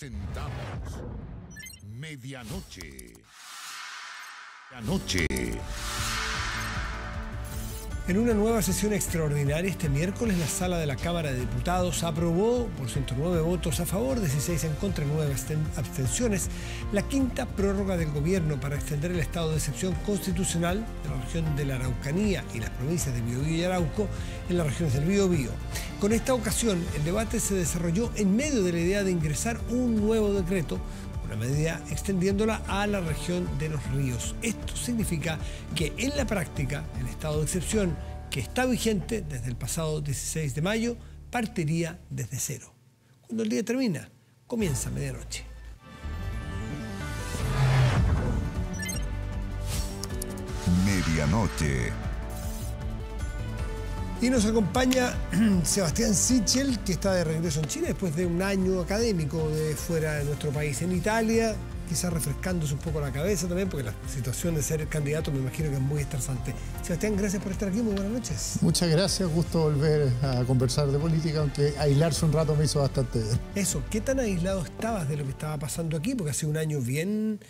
presentamos Medianoche. Medianoche. En una nueva sesión extraordinaria este miércoles, la sala de la Cámara de Diputados aprobó, por 109 votos a favor, 16 en contra y 9 abstenciones, la quinta prórroga del gobierno para extender el estado de excepción constitucional de la región de la Araucanía y las provincias de Biobío y Arauco en las regiones del Biobío. Con esta ocasión, el debate se desarrolló en medio de la idea de ingresar un nuevo decreto una medida extendiéndola a la región de los ríos. Esto significa que en la práctica el estado de excepción que está vigente desde el pasado 16 de mayo partiría desde cero. Cuando el día termina, comienza medianoche. Medianoche y nos acompaña Sebastián Sichel, que está de regreso en Chile después de un año académico de fuera de nuestro país, en Italia, quizás refrescándose un poco la cabeza también, porque la situación de ser candidato me imagino que es muy estresante. Sebastián, gracias por estar aquí, muy buenas noches. Muchas gracias, gusto volver a conversar de política, aunque aislarse un rato me hizo bastante Eso, ¿qué tan aislado estabas de lo que estaba pasando aquí? Porque hace un año bien,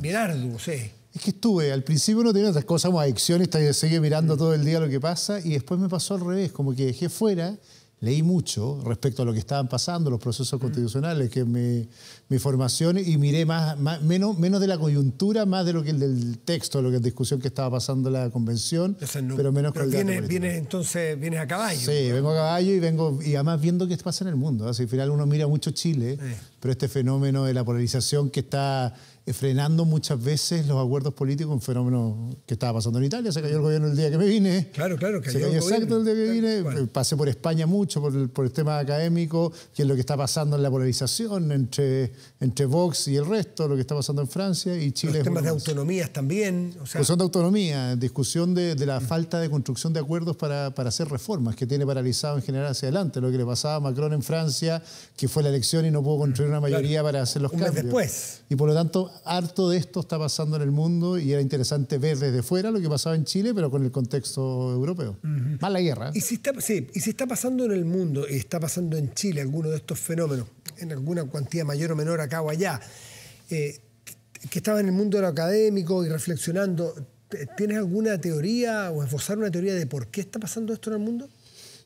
bien arduo, sí. Es que estuve, al principio no tenía otras cosas como adicciones, sigue mirando todo el día lo que pasa y después me pasó al revés, como que dejé fuera, leí mucho respecto a lo que estaban pasando, los procesos mm. constitucionales, que mi, mi formación y miré más, menos, menos de la coyuntura, más de lo que del texto, lo que es discusión que estaba pasando la convención, pero menos viene, viene, entonces vienes a caballo. Sí, vengo a caballo y vengo y además viendo qué pasa en el mundo. Así, ¿eh? al final uno mira mucho Chile, pero este fenómeno de la polarización que está eh, frenando muchas veces los acuerdos políticos, un fenómeno que estaba pasando en Italia, se cayó el gobierno el día que me vine. Claro, claro, cayó se cayó el día que vine. Pasé por España mucho, por el, tema académico, que es lo que está pasando en la polarización entre, entre Vox y el resto, lo que está pasando en Francia y Chile. Los temas de autonomías también. O son de autonomía, discusión de, la falta de construcción de acuerdos para, para hacer reformas, que tiene paralizado en general hacia adelante, lo que le pasaba a Macron en Francia, que fue la elección y no pudo construir una mayoría para hacer los un cambios. después. Y por lo tanto harto de esto está pasando en el mundo y era interesante ver desde fuera lo que pasaba en Chile, pero con el contexto europeo. Más la guerra. ¿eh? Y si, está, sí, y está pasando en el mundo y está pasando en Chile alguno de estos fenómenos, en alguna cuantía mayor o menor acá o allá, eh, que estaba en el mundo académico y reflexionando, ¿tienes alguna teoría o esbozar una teoría de por qué está pasando esto en el mundo?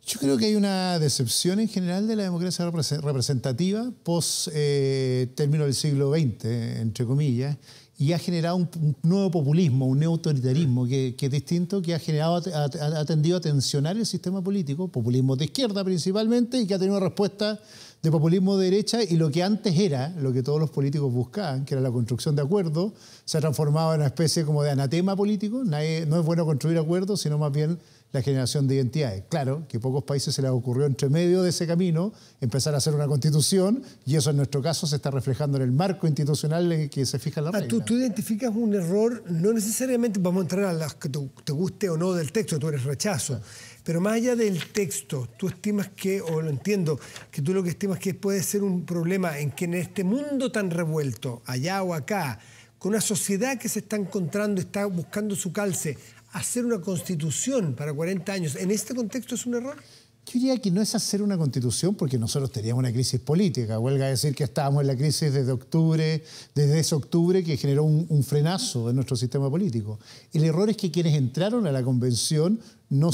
Yo creo que hay una decepción en general de la democracia representativa post eh, término del siglo XX, entre comillas, y ha generado un, nuevo populismo, un neoautoritarismo que, que, es distinto, que ha generado, ha, tendido a tensionar el sistema político, populismo de izquierda principalmente, y que ha tenido respuesta de populismo de derecha, y lo que antes era, lo que todos los políticos buscaban, que era la construcción de acuerdos, se ha transformado en una especie como de anatema político, no es bueno construir acuerdos, sino más bien la generación de identidades. Claro, que pocos países se les ocurrió entre medio de ese camino empezar a hacer una constitución y eso en nuestro caso se está reflejando en el marco institucional en que se fija la ah, Tú, identificas un error, no necesariamente vamos a entrar a las que te, guste o no del texto, tú eres rechazo, pero más allá del texto, tú estimas que, o lo entiendo, que tú lo que estimas que puede ser un problema en que en este mundo tan revuelto, allá o acá, con una sociedad que se está encontrando, está buscando su calce, hacer una constitución para 40 años, ¿en este contexto es un error? Yo diría que no es hacer una constitución porque nosotros teníamos una crisis política. a decir que estábamos en la crisis desde octubre, desde ese octubre que generó un, frenazo en nuestro sistema político. El error es que quienes entraron a la convención no,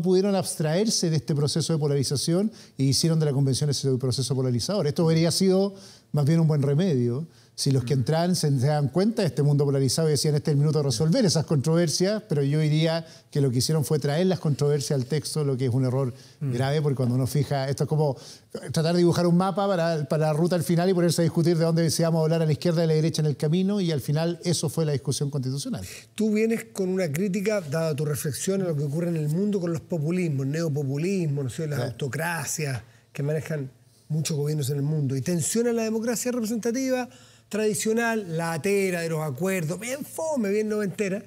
pudieron abstraerse de este proceso de polarización y e hicieron de la convención ese proceso polarizador. Esto habría sido más bien un buen remedio si los que mm. entran se, dan cuenta de este mundo polarizado y decían este es el minuto de resolver esas controversias, pero yo diría que lo que hicieron fue traer las controversias al texto, lo que es un error mm. grave, porque cuando uno fija, esto es como tratar de dibujar un mapa para, la ruta al final y ponerse a discutir de dónde se a hablar a la izquierda y a la derecha en el camino, y al final eso fue la discusión constitucional. Tú vienes con una crítica, dada tu reflexión a lo que ocurre en el mundo con los populismos, neopopulismos, ¿no las autocracias que manejan muchos gobiernos en el mundo, y tensiona la democracia representativa tradicional, la atera de los acuerdos, bien fome, bien noventera.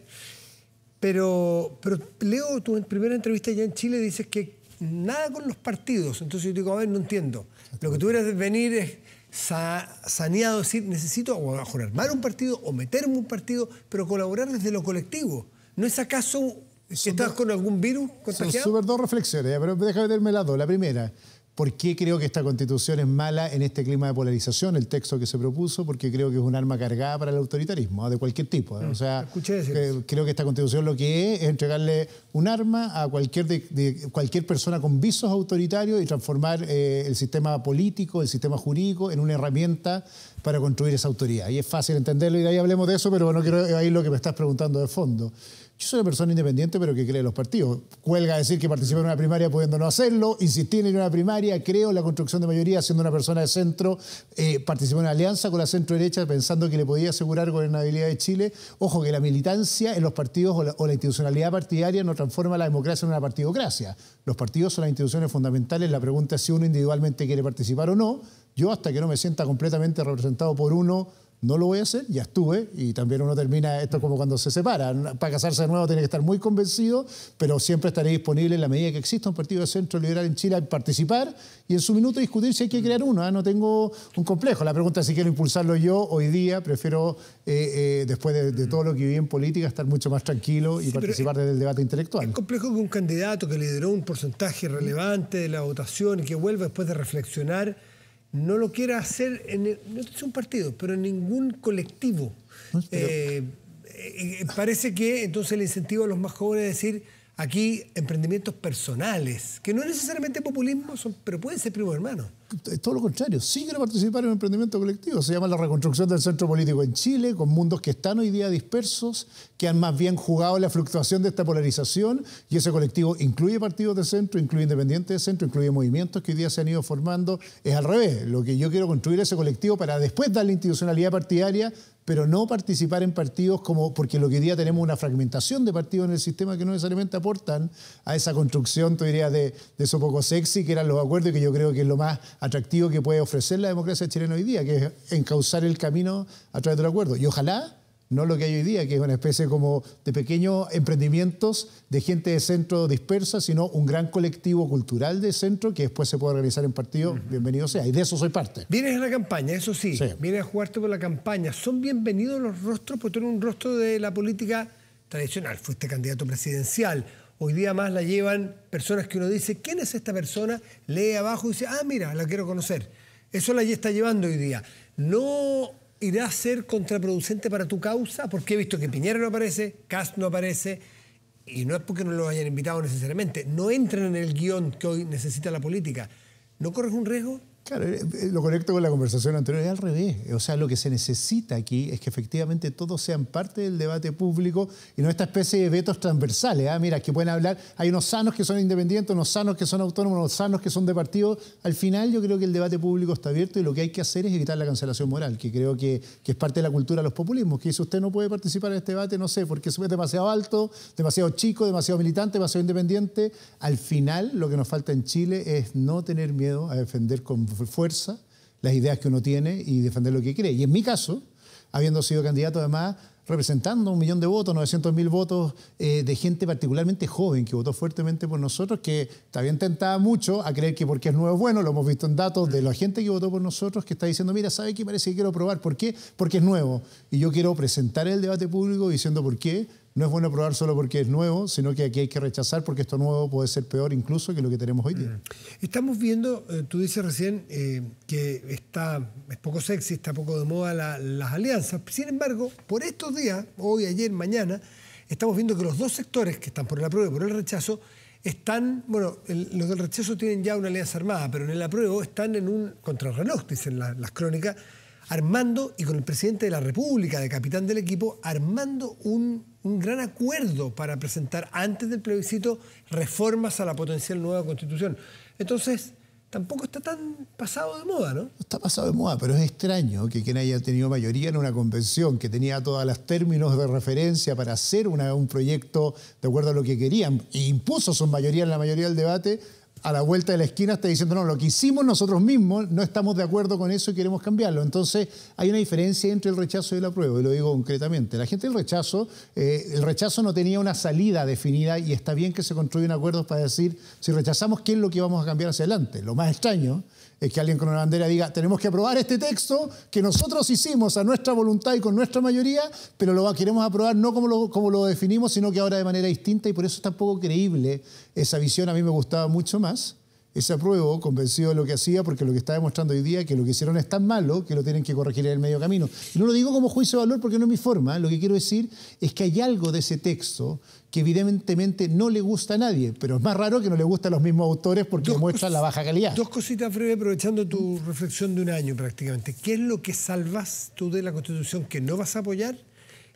Pero, pero leo tu primera entrevista ya en Chile, dices que nada con los partidos. Entonces yo digo, a ver, no entiendo. Lo que tuvieras de venir es saneado, decir, necesito o armar un partido o meterme un partido, pero colaborar desde lo colectivo. ¿No es acaso que estás con algún virus contagiado? Son dos reflexiones, pero déjame verme las dos. La primera, ¿Por qué creo que esta constitución es mala en este clima de polarización, el texto que se propuso? Porque creo que es un arma cargada para el autoritarismo, ¿ah? de cualquier tipo. ¿eh? O mm, sea, eh, creo que esta constitución lo que es es entregarle un arma a cualquier, de, cualquier persona con visos autoritarios y transformar eh, el sistema político, el sistema jurídico, en una herramienta para construir esa autoridad. Y es fácil entenderlo y ahí hablemos de eso, pero no bueno, quiero ahí lo que me estás preguntando de fondo. Yo soy una persona independiente, pero que cree en los partidos. Cuelga decir que participé en una primaria pudiendo no hacerlo, insistir en una primaria, creo en la construcción de mayoría siendo una persona de centro, eh, en una alianza con la centro derecha pensando que le podía asegurar gobernabilidad de Chile. Ojo que la militancia en los partidos o la, o la institucionalidad partidaria no transforma la democracia en una partidocracia. Los partidos son las instituciones fundamentales, la pregunta es si uno individualmente quiere participar o no. Yo hasta que no me sienta completamente representado por uno, no lo voy a hacer, ya estuve, y también uno termina, esto como cuando se separa, para casarse de nuevo tiene que estar muy convencido, pero siempre estaré disponible en la medida que exista un partido de centro liberal en Chile a participar y en su minuto discutir si hay que crear uno, ¿eh? no tengo un complejo, la pregunta es si quiero impulsarlo yo hoy día, prefiero eh, eh, después de, todo lo que viví en política estar mucho más tranquilo y participar del debate intelectual. Es complejo que un candidato que lideró un porcentaje relevante de la votación y que vuelva después de reflexionar no lo quiera hacer, en un partido, pero en ningún colectivo. Eh, eh, eh, parece que entonces el incentivo a los más jóvenes es decir, aquí emprendimientos personales, que no es necesariamente populismo, pero pueden ser primos hermanos todo lo contrario, sí quiero participar en un emprendimiento colectivo. Se llama la reconstrucción del centro político en Chile, con mundos que están hoy día dispersos, que han más bien jugado la fluctuación de esta polarización, y ese colectivo incluye partidos de centro, incluye independientes de centro, incluye movimientos que hoy día se han ido formando. Es al revés, lo que yo quiero construir ese colectivo para después darle institucionalidad partidaria, pero no participar en partidos como, porque lo que hoy día tenemos una fragmentación de partidos en el sistema que no necesariamente aportan a esa construcción, tú diría, de, de eso poco sexy, que eran los acuerdos, y que yo creo que es lo más atractivo que puede ofrecer la democracia chilena hoy día, que es encauzar el camino a través del acuerdo. Y ojalá no lo que hay hoy día, que es una especie como de pequeños emprendimientos de gente de centro dispersa, sino un gran colectivo cultural de centro que después se puede organizar en partido, bienvenido sea, y de eso soy parte. Vienes a la campaña, eso sí, sí. vienes a jugarte por la campaña, son bienvenidos los rostros, porque tú eres un rostro de la política tradicional, fuiste candidato presidencial, Hoy día más la llevan personas que uno dice, ¿quién es esta persona? Lee abajo y dice, ah, mira, la quiero conocer. Eso la está llevando hoy día. No irá a ser contraproducente para tu causa, porque he visto que Piñera no aparece, Cast no aparece, y no es porque no lo hayan invitado necesariamente, no entran en el guión que hoy necesita la política. ¿No corres un riesgo? Claro, eh, eh, lo conecto con la conversación anterior, es al revés. O sea, lo que se necesita aquí es que efectivamente todos sean parte del debate público y no esta especie de vetos transversales. Ah, Mira, que pueden hablar, hay unos sanos que son independientes, unos sanos que son autónomos, unos sanos que son de partido. Al final yo creo que el debate público está abierto y lo que hay que hacer es evitar la cancelación moral, que creo que, es parte de la cultura de los populismos, que si usted no puede participar en este debate, no sé, porque es demasiado alto, demasiado chico, demasiado militante, demasiado independiente. Al final lo que nos falta en Chile es no tener miedo a defender con fuerza, las ideas que uno tiene y defender lo que cree. Y en mi caso, habiendo sido candidato además representando un millón de votos, 900 mil votos eh, de gente particularmente joven que votó fuertemente por nosotros, que también tentaba mucho a creer que porque es nuevo es bueno, lo hemos visto en datos de la gente que votó por nosotros, que está diciendo, mira, ¿sabe qué? Parece que quiero probar. ¿Por qué? Porque es nuevo. Y yo quiero presentar el debate público diciendo por qué no es bueno aprobar solo porque es nuevo, sino que aquí hay que rechazar porque esto nuevo puede ser peor incluso que lo que tenemos hoy día. Mm. Estamos viendo, eh, tú dices recién eh, que está, es poco sexy, está poco de moda las alianzas. Sin embargo, por estos días, hoy, ayer, mañana, estamos viendo que los dos sectores que están por el apruebo y por el rechazo están, bueno, los del rechazo tienen ya una alianza armada, pero en el apruebo están en un contrarreloj, dicen las crónicas armando, y con el presidente de la República, de capitán del equipo, armando un, gran acuerdo para presentar antes del plebiscito reformas a la potencial nueva constitución. Entonces, tampoco está tan pasado de moda, ¿no? está pasado de moda, pero es extraño que quien haya tenido mayoría en una convención que tenía todos los términos de referencia para hacer un proyecto de acuerdo a lo que querían e impuso su mayoría en la mayoría del debate, a la vuelta de la esquina está diciendo, no, lo que hicimos nosotros mismos, no estamos de acuerdo con eso y queremos cambiarlo. Entonces, hay una diferencia entre el rechazo y el apruebo, y lo digo concretamente. La gente del rechazo, eh, el rechazo no tenía una salida definida y está bien que se construyan acuerdos para decir, si rechazamos, ¿qué es lo que vamos a cambiar hacia adelante? Lo más extraño es que alguien con una bandera diga, tenemos que aprobar este texto que nosotros hicimos a nuestra voluntad y con nuestra mayoría, pero lo queremos aprobar no como lo, como lo definimos, sino que ahora de manera distinta y por eso es poco creíble esa visión, a mí me gustaba mucho más. Ese apruebo convencido de lo que hacía, porque lo que está demostrando hoy día que lo que hicieron es tan malo que lo tienen que corregir en el medio camino. no lo digo como juicio de valor porque no es mi forma. Lo que quiero decir es que hay algo de ese texto que evidentemente no le gusta a nadie, pero es más raro que no le guste a los mismos autores porque muestra la baja calidad. Dos cositas breve aprovechando tu reflexión de un año prácticamente. ¿Qué es lo que salvas tú de la Constitución que no vas a apoyar?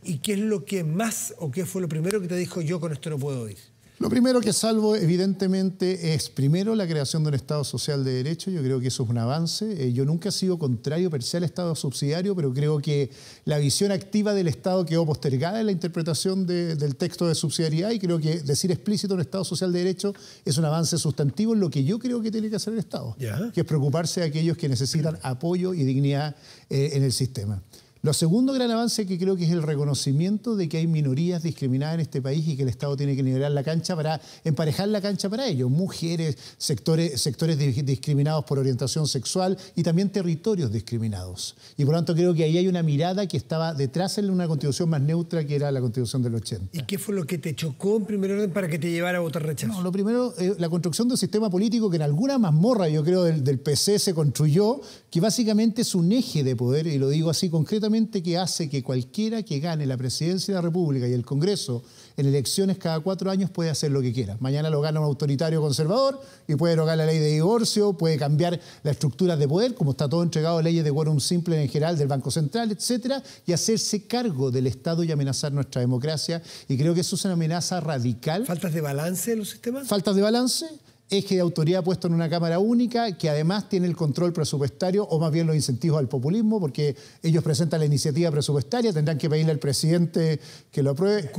¿Y qué es lo que más o qué fue lo primero que te dijo yo con esto no puedo ir? Lo primero que salvo, evidentemente, es primero la creación de un Estado social de derecho. Yo creo que eso es un avance. Eh, yo nunca he sido contrario per se al Estado subsidiario, pero creo que la visión activa del Estado quedó postergada en la interpretación del texto de subsidiariedad y creo que decir explícito un Estado social de derecho es un avance sustantivo en lo que yo creo que tiene que hacer el Estado, que es preocuparse de aquellos que necesitan apoyo y dignidad eh, en el sistema. Lo segundo gran avance que creo que es el reconocimiento de que hay minorías discriminadas en este país y que el Estado tiene que nivelar la cancha para emparejar la cancha para ellos. Mujeres, sectores, sectores discriminados por orientación sexual y también territorios discriminados. Y por lo tanto creo que ahí hay una mirada que estaba detrás en una constitución más neutra que era la constitución del 80. ¿Y qué fue lo que te chocó en primer orden para que te llevara a votar rechazo? No, lo primero, eh, la construcción de un sistema político que en alguna mazmorra, yo creo, del PC se construyó, que básicamente es un eje de poder, y lo digo así concretamente, que hace que cualquiera que gane la presidencia de la República y el Congreso en elecciones cada cuatro años puede hacer lo que quiera. Mañana lo gana un autoritario conservador y puede derogar la ley de divorcio, puede cambiar la estructura de poder, como está todo entregado a leyes de quórum simple en general del Banco Central, etcétera, y hacerse cargo del Estado y amenazar nuestra democracia. Y creo que eso es una amenaza radical. ¿Faltas de balance en los sistemas? Faltas de balance eje de autoridad puesto en una Cámara única, que además tiene el control presupuestario, o más bien los incentivos al populismo, porque ellos presentan la iniciativa presupuestaria, tendrán que pedirle al presidente que lo apruebe.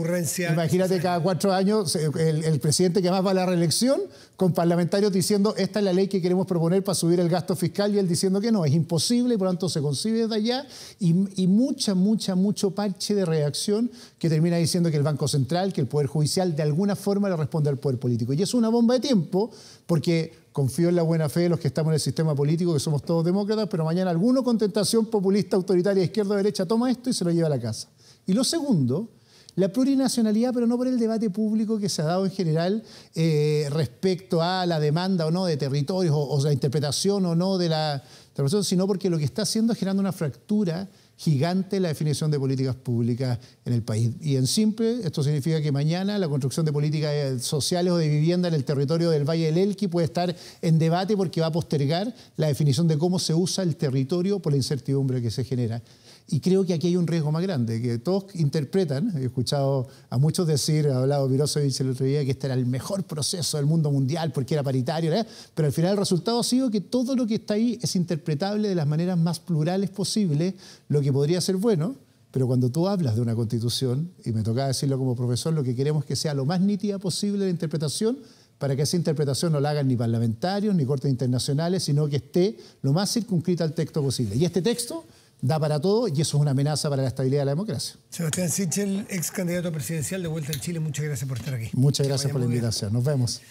Imagínate cada cuatro años eh, el, presidente que más va a la reelección, con parlamentarios diciendo esta es la ley que queremos proponer para subir el gasto fiscal, y él diciendo que no, es imposible, y por lo tanto se concibe desde allá, y, y mucha, mucha, mucho parche de reacción que termina diciendo que el Banco Central, que el Poder Judicial, de alguna forma le responde al Poder Político. Y es una bomba de tiempo, porque confío en la buena fe de los que estamos en el sistema político, que somos todos demócratas, pero mañana alguno con tentación populista, autoritaria, izquierda o derecha, toma esto y se lo lleva a la casa. Y lo segundo, la plurinacionalidad, pero no por el debate público que se ha dado en general eh, respecto a la demanda o no de territorios o, la interpretación o no de la, de sino porque lo que está haciendo es generando una fractura gigante la definición de políticas públicas en el país. Y en simple, esto significa que mañana la construcción de políticas eh, sociales o de vivienda en el territorio del Valle del Elqui puede estar en debate porque va a postergar la definición de cómo se usa el territorio por la incertidumbre que se genera. Y creo que aquí hay un riesgo más grande, que todos interpretan, he escuchado a muchos decir, ha hablado Virosovich el otro día, que este era el mejor proceso del mundo mundial porque era paritario, pero al final el resultado ha sido que todo lo que está ahí es interpretable de las maneras más plurales posibles, lo que podría ser bueno, pero cuando tú hablas de una constitución, y me toca decirlo como profesor, lo que queremos es que sea lo más nítida posible la interpretación, para que esa interpretación no la hagan ni parlamentarios ni cortes internacionales, sino que esté lo más circunscrita al texto posible. Y este texto da para todo y eso es una amenaza para la estabilidad de la democracia. Sebastián Sichel, ex candidato presidencial de vuelta en Chile, muchas gracias por estar aquí. Muchas gracias por la invitación, nos vemos.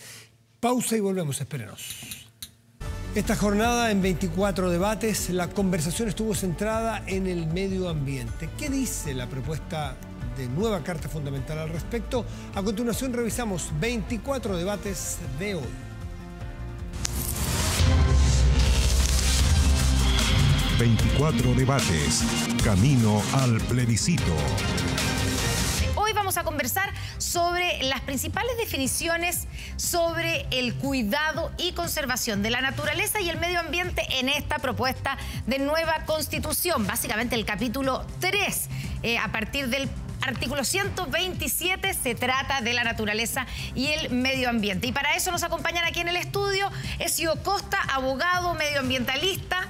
Pausa y volvemos, espérenos. Esta jornada en 24 debates, la conversación estuvo centrada en el medio ambiente. ¿Qué dice la propuesta de nueva Carta Fundamental al respecto? A continuación revisamos 24 debates de hoy. 24 debates. Camino al plebiscito. Hoy vamos a conversar sobre las principales definiciones sobre el cuidado y conservación de la naturaleza y el medio ambiente en esta propuesta de nueva constitución, básicamente el capítulo 3, eh, a partir del Artículo 127 se trata de la naturaleza y el medio ambiente. Y para eso nos acompañan aquí en el estudio Esio Costa, abogado medioambientalista,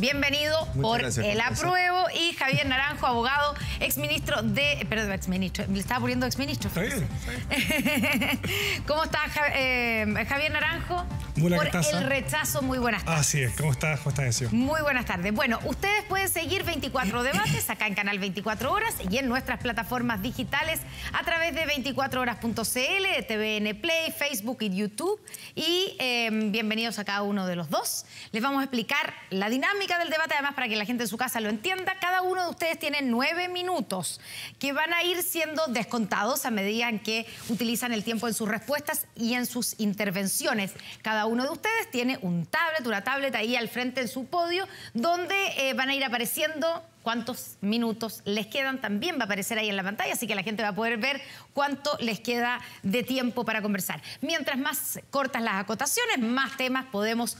bienvenido por el apruebo. Y Javier Naranjo, abogado, exministro de... Perdón, exministro. Le estaba poniendo exministro. Está ¿Cómo está eh, Javier Naranjo? Muy Buenas por el ¿ah? rechazo, muy buenas tardes. Así es, ¿cómo estás, José Muy buenas tardes. Bueno, ustedes pueden seguir 24 debates acá en Canal 24 Horas y en nuestras plataformas digitales a través de 24horas.cl, TVN Play, Facebook y YouTube. Y em, bienvenidos a cada uno de los dos. Les vamos a explicar la dinámica del debate, además para que la gente en su casa lo entienda, cada uno de ustedes tiene nueve minutos que van a ir siendo descontados a medida en que utilizan el tiempo en sus respuestas y en sus intervenciones. Cada uno de ustedes tiene un tablet, una tablet ahí al frente en su podio, donde eh, van a ir apareciendo cuántos minutos les quedan también va a aparecer ahí en la pantalla, así que la gente va a poder ver cuánto les queda de tiempo para conversar. Mientras más cortas las acotaciones, más temas podemos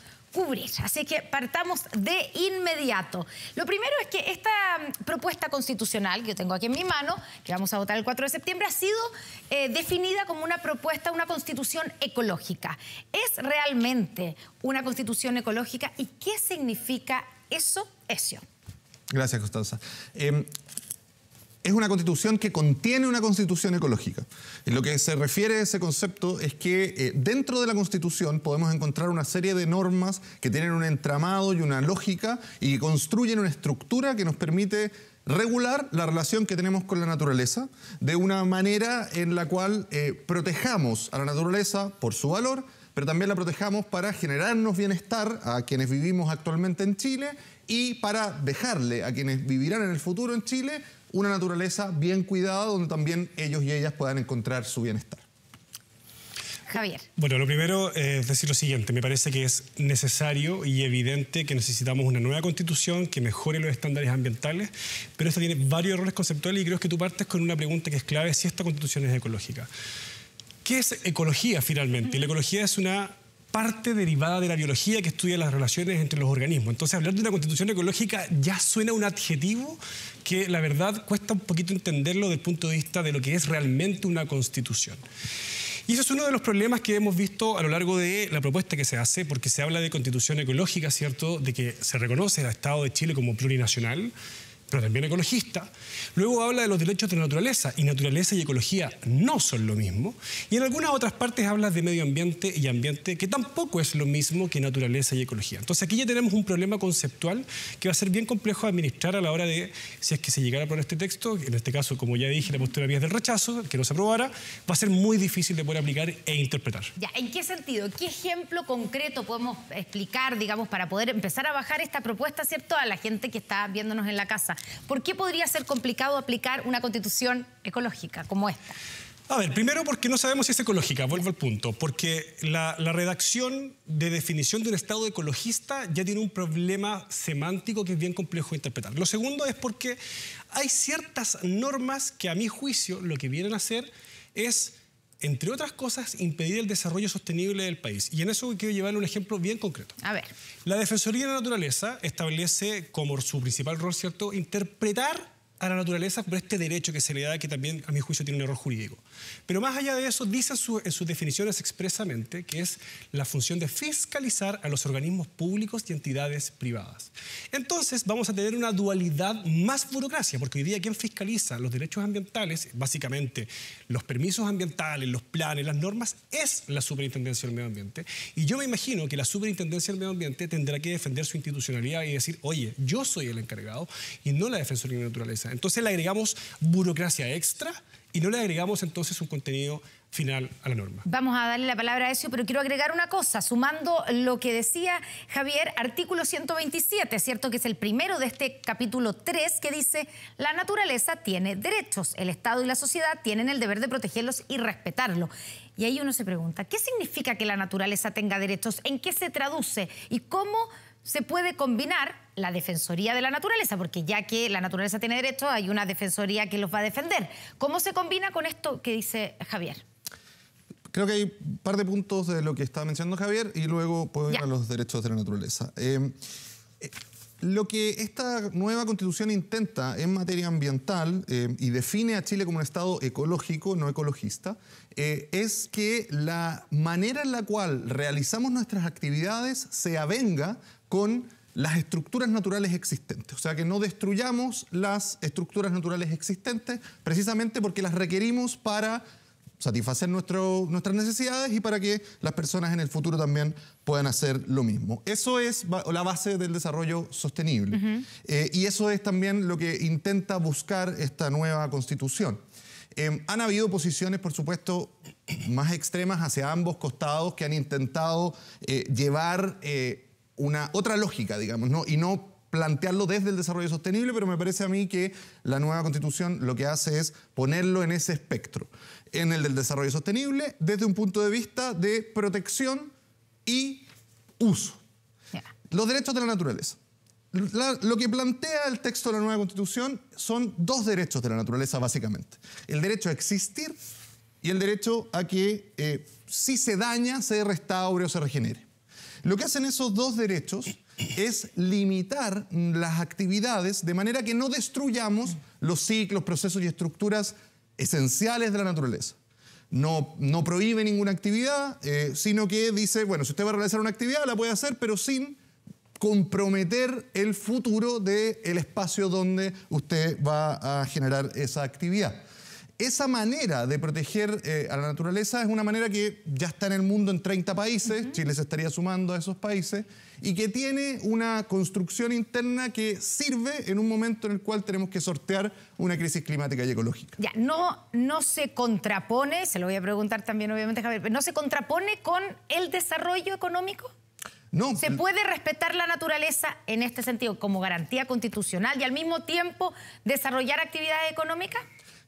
Así que partamos de inmediato. Lo primero es que esta mm, propuesta constitucional que yo tengo aquí en mi mano, que vamos a votar el 4 de septiembre, ha sido eh, definida como una propuesta, una constitución ecológica. ¿Es realmente una constitución ecológica y qué significa eso, Esio? Gracias, Constanza. Em, es una constitución que contiene una constitución ecológica. En lo que se refiere a ese concepto es que eh, dentro de la constitución podemos encontrar una serie de normas que tienen un entramado y una lógica y que construyen una estructura que nos permite regular la relación que tenemos con la naturaleza de una manera en la cual eh, protejamos a la naturaleza por su valor, pero también la protejamos para generarnos bienestar a quienes vivimos actualmente en Chile y para dejarle a quienes vivirán en el futuro en Chile una naturaleza bien cuidada donde también ellos y ellas puedan encontrar su bienestar. Javier. Bueno, lo primero es eh, decir lo siguiente. Me parece que es necesario y evidente que necesitamos una nueva constitución que mejore los estándares ambientales, pero esto tiene varios errores conceptuales y creo que tú partes con una pregunta que es clave si esta constitución es ecológica. ¿Qué es ecología finalmente? La ecología es una parte derivada de la biología que estudia las relaciones entre los organismos. Entonces, hablar de una constitución ecológica ya suena un adjetivo que la verdad cuesta un poquito entenderlo desde el punto de vista de lo que es realmente una constitución. Y eso es uno de los problemas que hemos visto a lo largo de la propuesta que se hace, porque se habla de constitución ecológica, ¿cierto? De que se reconoce al Estado de Chile como plurinacional, pero también ecologista. Luego habla de los derechos de la naturaleza, y naturaleza y ecología no son lo mismo. Y en algunas otras partes habla de medio ambiente y ambiente, que tampoco es lo mismo que naturaleza y ecología. Entonces aquí ya tenemos un problema conceptual que va a ser bien complejo administrar a la hora de, si es que se llegara a aprobar este texto, en este caso, como ya dije, la postura vía del rechazo, que no se aprobara, va a ser muy difícil de poder aplicar e interpretar. Ya, ¿en qué sentido? ¿Qué ejemplo concreto podemos explicar, digamos, para poder empezar a bajar esta propuesta, ¿cierto?, a la gente que está viéndonos en la casa. ¿Por qué podría ser complicado aplicar una constitución ecológica como esta? A ver, primero porque no sabemos si es ecológica, vuelvo al punto, porque la, redacción de definición de un Estado ecologista ya tiene un problema semántico que es bien complejo de interpretar. Lo segundo es porque hay ciertas normas que a mi juicio lo que vienen a hacer es entre otras cosas, impedir el desarrollo sostenible del país. Y en eso quiero llevar un ejemplo bien concreto. A ver. La Defensoría de la Naturaleza establece como su principal rol, ¿cierto?, interpretar a la naturaleza por este derecho que se le da, que también a mi juicio tiene un error jurídico. Pero más allá de eso, dice en sus definiciones expresamente que es la función de fiscalizar a los organismos públicos y entidades privadas. Entonces vamos a tener una dualidad más burocracia, porque hoy día quien fiscaliza los derechos ambientales, básicamente los permisos ambientales, los planes, las normas, es la Superintendencia del Medio Ambiente. Y yo me imagino que la Superintendencia del Medio Ambiente tendrá que defender su institucionalidad y decir, oye, yo soy el encargado y no la Defensoría de la Naturaleza. Entonces le agregamos burocracia extra y no le agregamos entonces un contenido final a la norma. Vamos a darle la palabra a eso, pero quiero agregar una cosa, sumando lo que decía Javier, artículo 127, ¿cierto? Que es el primero de este capítulo 3, que dice, la naturaleza tiene derechos, el Estado y la sociedad tienen el deber de protegerlos y respetarlos. Y ahí uno se pregunta, ¿qué significa que la naturaleza tenga derechos? ¿En qué se traduce? ¿Y cómo se puede combinar la Defensoría de la Naturaleza, porque ya que la naturaleza tiene derecho hay una Defensoría que los va a defender. ¿Cómo se combina con esto que dice Javier? Creo que hay un par de puntos de lo que estaba mencionando Javier y luego puedo ir a los derechos de la naturaleza. Eh, eh, lo que esta nueva constitución intenta en materia ambiental eh, y define a Chile como un Estado ecológico, no ecologista, es que la manera en la cual realizamos nuestras actividades se avenga con las estructuras naturales existentes. O sea, que no destruyamos las estructuras naturales existentes precisamente porque las requerimos para satisfacer nuestras necesidades y para que las personas en el futuro también puedan hacer lo mismo. Eso es la base del desarrollo sostenible. Eh, y eso es también lo que intenta buscar esta nueva constitución. Em, han habido posiciones, por supuesto, más extremas hacia ambos costados que han intentado eh, llevar eh, una otra lógica, digamos, ¿no? y no plantearlo desde el desarrollo sostenible, pero me parece a mí que la nueva constitución lo que hace es ponerlo en ese espectro, en el del desarrollo sostenible, desde un punto de vista de protección y uso. Los derechos de la naturaleza. lo que plantea el texto de la nueva constitución son dos derechos de la naturaleza, básicamente. El derecho a existir y el derecho a que eh, si se daña, se restaure o se regenere. Lo que hacen esos dos derechos es limitar las actividades de manera que no destruyamos los ciclos, procesos y estructuras esenciales de la naturaleza. No, prohíbe ninguna actividad, eh, sino que dice, bueno, si usted va a realizar una actividad, la puede hacer, pero sin comprometer el futuro del espacio donde usted va a generar esa actividad esa manera de proteger eh, a la naturaleza es una manera que ya está en el mundo en 30 países, Chile se estaría sumando a esos países, y que tiene una construcción interna que sirve en un momento en el cual tenemos que sortear una crisis climática y ecológica. Ya, no, no se contrapone, se lo voy a preguntar también obviamente Javier, ¿no se contrapone con el desarrollo económico? No. ¿Se puede respetar la naturaleza en este sentido como garantía constitucional y al mismo tiempo desarrollar actividades económicas?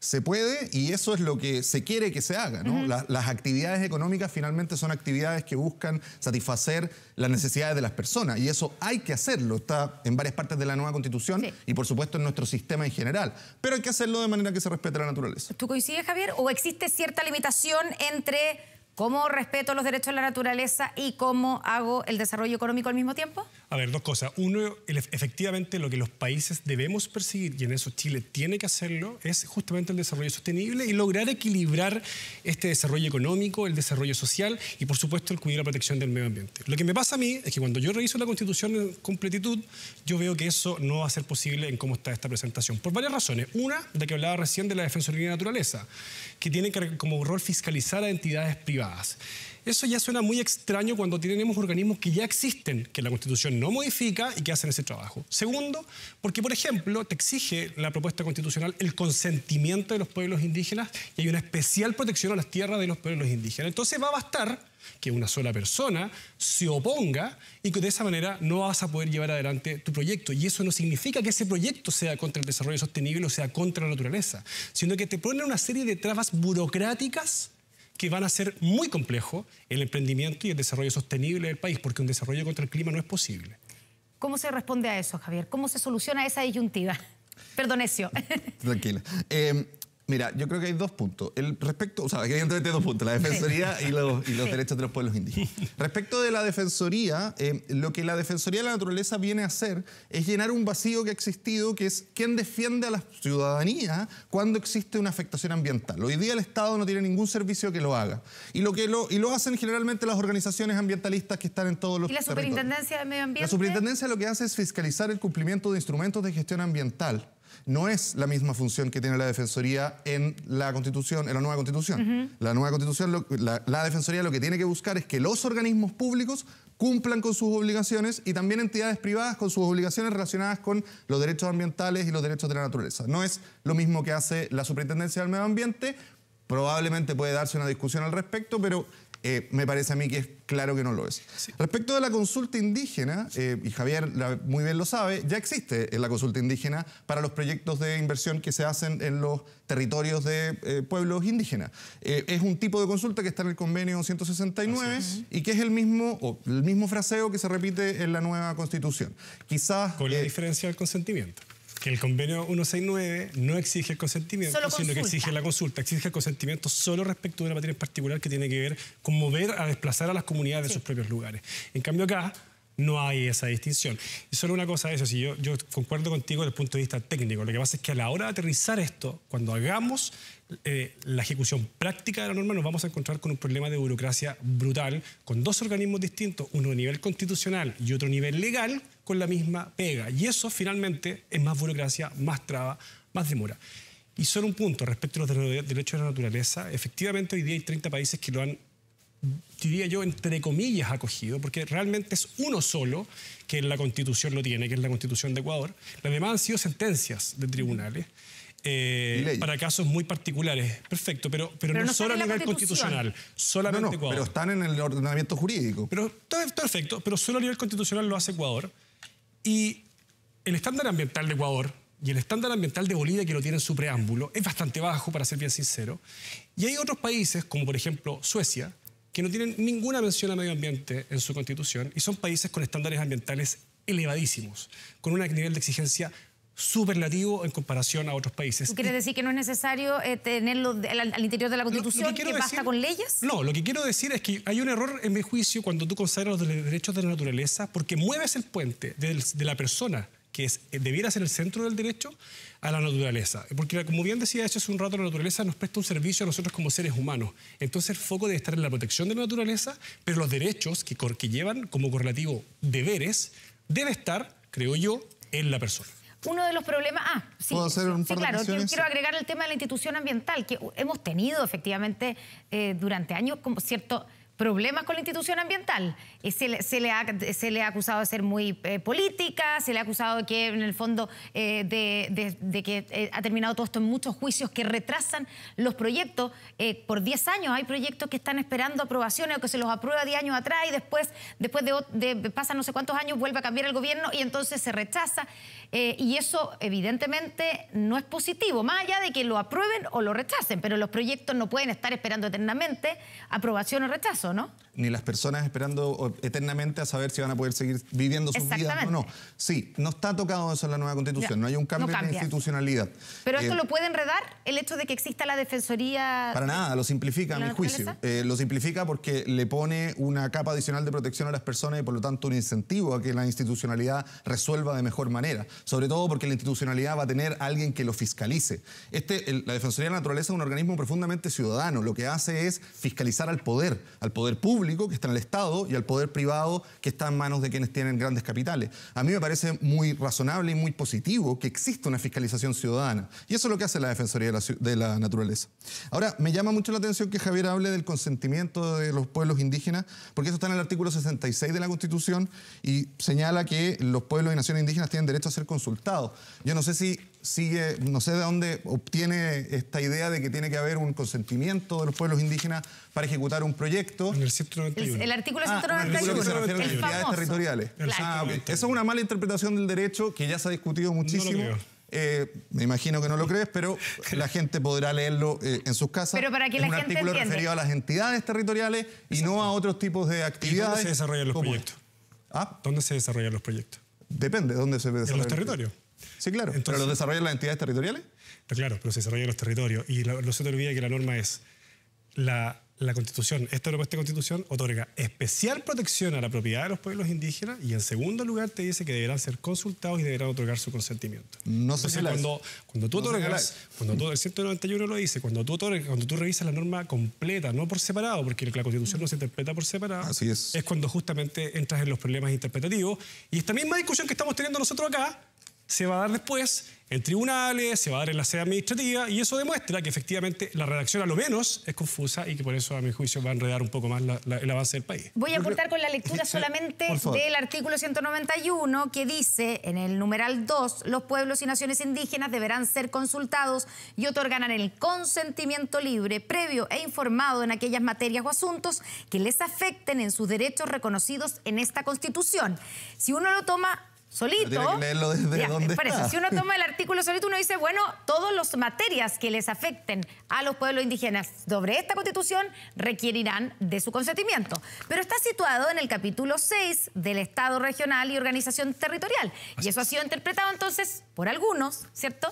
se puede y eso es lo que se quiere que se haga. las, actividades económicas finalmente son actividades que buscan satisfacer las necesidades de las personas y eso hay que hacerlo. Está en varias partes de la nueva constitución y por supuesto en nuestro sistema en general. Pero hay que hacerlo de manera que se respete la naturaleza. ¿Tú coincides, Javier? ¿O existe cierta limitación entre ¿Cómo respeto los derechos de la naturaleza y cómo hago el desarrollo económico al mismo tiempo? A ver, dos cosas. Uno, efectivamente lo que los países debemos perseguir, y en eso Chile tiene que hacerlo, es justamente el desarrollo sostenible y lograr equilibrar este desarrollo económico, el desarrollo social y, por supuesto, el cuidado y la protección del medio ambiente. Lo que me pasa a mí es que cuando yo reviso la Constitución en completitud, yo veo que eso no va a ser posible en cómo está esta presentación, por varias razones. Una, de que hablaba recién de la defensoría de la naturaleza que tiene como rol fiscalizar a entidades privadas. Eso ya suena muy extraño cuando tenemos organismos que ya existen, que la Constitución no modifica y que hacen ese trabajo. Segundo, porque, por ejemplo, te exige la propuesta constitucional el consentimiento de los pueblos indígenas y hay una especial protección a las tierras de los pueblos indígenas. Entonces va a bastar que una sola persona se oponga y que de esa manera no vas a poder llevar adelante tu proyecto. Y eso no significa que ese proyecto sea contra el desarrollo sostenible o sea contra la naturaleza, sino que te ponen una serie de trabas burocráticas que van a ser muy complejo el emprendimiento y el desarrollo sostenible del país, porque un desarrollo contra el clima no es posible. ¿Cómo se responde a eso, Javier? ¿Cómo se soluciona esa disyuntiva? Perdonecio. Tranquilo. Tranquila. Eh, Mira, yo creo que hay dos puntos. El respecto, o sea, evidentemente hay dos puntos, la Defensoría y los, los derechos de los pueblos indígenas. Respecto de la Defensoría, eh, lo que la Defensoría de la Naturaleza viene a hacer es llenar un vacío que ha existido, que es quién defiende a la ciudadanía cuando existe una afectación ambiental. Hoy día el Estado no tiene ningún servicio que lo haga. Y lo, que lo, y lo hacen generalmente las organizaciones ambientalistas que están en todos los ¿Y la Superintendencia de Medio Ambiente? La Superintendencia lo que hace es fiscalizar el cumplimiento de instrumentos de gestión ambiental no es la misma función que tiene la Defensoría en la Constitución, en la nueva Constitución. La nueva Constitución, la, la Defensoría lo que tiene que buscar es que los organismos públicos cumplan con sus obligaciones y también entidades privadas con sus obligaciones relacionadas con los derechos ambientales y los derechos de la naturaleza. No es lo mismo que hace la Superintendencia del Medio Ambiente, probablemente puede darse una discusión al respecto, pero eh, me parece a mí que es claro que no lo es. Respecto de la consulta indígena, eh, y Javier muy bien lo sabe, ya existe eh, la consulta indígena para los proyectos de inversión que se hacen en los territorios de pueblos indígenas. es un tipo de consulta que está en el convenio 169 y que es el mismo, el mismo fraseo que se repite en la nueva constitución. Quizás... Con la diferencia del consentimiento que el convenio 169 no exige el consentimiento, sino que exige la consulta, exige el consentimiento solo respecto de una materia en particular que tiene que ver con mover a desplazar a las comunidades de sus propios lugares. En cambio acá no hay esa distinción. Y solo una cosa de eso, si yo, concuerdo contigo desde el punto de vista técnico, lo que pasa es que a la hora de aterrizar esto, cuando hagamos eh, la ejecución práctica de la norma, nos vamos a encontrar con un problema de burocracia brutal, con dos organismos distintos, uno a nivel constitucional y otro a nivel legal, con la misma pega. Y eso finalmente es más burocracia, más traba, más demora. Y solo un punto respecto a los derechos de la naturaleza. Efectivamente, hoy día hay 30 países que lo han, diría yo, entre comillas, acogido, porque realmente es uno solo que en la Constitución lo tiene, que es la Constitución de Ecuador. Las demás han sido sentencias de tribunales. Eh, para casos muy particulares. Perfecto, pero, pero, no, solo a nivel constitucional, solamente Ecuador. Pero están en el ordenamiento jurídico. Pero, perfecto, pero solo a nivel constitucional lo hace Ecuador. Y el estándar ambiental de Ecuador y el estándar ambiental de Bolivia, que lo tiene en su preámbulo, es bastante bajo, para ser bien sincero. Y hay otros países, como por ejemplo Suecia, que no tienen ninguna mención al medio ambiente en su constitución y son países con estándares ambientales elevadísimos, con un nivel de exigencia superlativo en comparación a otros países. ¿Tú quieres decir que no es necesario eh, tenerlo al, interior de la Constitución, que, basta con leyes? No, lo que quiero decir es que hay un error en mi juicio cuando tú consagras los derechos de la naturaleza porque mueves el puente de la persona que eh, debiera ser el centro del derecho, a la naturaleza. Porque como bien decía hace un rato, la naturaleza nos presta un servicio a nosotros como seres humanos. Entonces el foco debe estar en la protección de la naturaleza, pero los derechos que, que llevan como correlativo deberes, debe estar, creo yo, en la persona uno de los problemas... Ah, sí, sí, claro, quiero, quiero, agregar el tema de la institución ambiental, que hemos tenido efectivamente eh, durante años como cierto problemas con la institución ambiental. Eh, se le, ha, acusado de ser muy eh, política, se le ha acusado de que en el fondo de, que ha terminado todo esto en muchos juicios que retrasan los proyectos. por 10 años hay proyectos que están esperando aprobaciones o que se los aprueba 10 años atrás y después, después de, de pasan no sé cuántos años, vuelve a cambiar el gobierno y entonces se rechaza. Eh, y eso evidentemente no es positivo, más allá de que lo aprueben o lo rechacen, pero los proyectos no pueden estar esperando eternamente aprobación o rechazo, ¿no? ni las personas esperando eternamente a saber si van a poder seguir viviendo sus vidas o no. Sí, no está tocado eso en la nueva constitución, no, hay un cambio en la institucionalidad. ¿Pero eso eh, lo puede enredar el hecho de que exista la defensoría? Para nada, lo simplifica a mi juicio. Eh, lo simplifica porque le pone una capa adicional de protección a las personas y por lo tanto un incentivo a que la institucionalidad resuelva de mejor manera. Sobre todo porque la institucionalidad va a tener alguien que lo fiscalice. Este, la Defensoría de la Naturaleza es un organismo profundamente ciudadano. Lo que hace es fiscalizar al poder, al poder público que está en el Estado, y al poder privado, que está en manos de quienes tienen grandes capitales. A mí me parece muy razonable y muy positivo que exista una fiscalización ciudadana. Y eso es lo que hace la Defensoría de la, de la Naturaleza. Ahora, me llama mucho la atención que Javier hable del consentimiento de los pueblos indígenas, porque eso está en el artículo 66 de la Constitución y señala que los pueblos y naciones indígenas tienen derecho a ser consultados. Yo no sé si sigue, no sé de dónde obtiene esta idea de que tiene que haber un consentimiento de los pueblos indígenas para ejecutar un proyecto. En el 191. el artículo 191. Ah, territoriales. Esa es una mala interpretación del derecho que ya se ha discutido muchísimo. Eh, me imagino que no lo crees, pero la gente podrá leerlo eh, en sus casas. Pero para que un artículo referido a las entidades territoriales y no a otros tipos de actividades. ¿Dónde se desarrollan los proyectos? ¿Ah? ¿Dónde se desarrollan los proyectos? Depende, ¿dónde se desarrollan? En los territorios. Sí, claro. ¿Pero lo desarrollan las entidades territoriales? claro, pero se desarrollan los territorios. Y no se te olvide que la norma es la, la Constitución, esta propuesta de Constitución otorga especial protección a la propiedad de los pueblos indígenas y en segundo lugar te dice que deberán ser consultados y deberán otorgar su consentimiento. No sé cuando, cuando tú otorgas, cuando tú, el 191 lo dice, cuando tú, cuando tú revisas la norma completa, no por separado, porque la Constitución no se interpreta por separado, Así es. es cuando justamente entras en los problemas interpretativos y esta misma discusión que estamos teniendo nosotros acá se va a dar después en tribunales, se va a dar en la sede administrativa y eso demuestra que efectivamente la redacción a lo menos es confusa y que por eso a mi juicio va a enredar un poco más la, el avance del país. Voy a aportar con la lectura solamente del artículo 191 que dice en el numeral 2, los pueblos y naciones indígenas deberán ser consultados y otorgarán el consentimiento libre, previo e informado en aquellas materias o asuntos que les afecten en sus derechos reconocidos en esta Constitución. Si uno lo toma solito. si uno toma el artículo solito, uno dice, bueno, todas las materias que les afecten a los pueblos indígenas sobre esta constitución requerirán de su consentimiento. Pero está situado en el capítulo 6 del Estado regional y organización territorial. Y eso ha sido interpretado entonces por algunos, ¿cierto?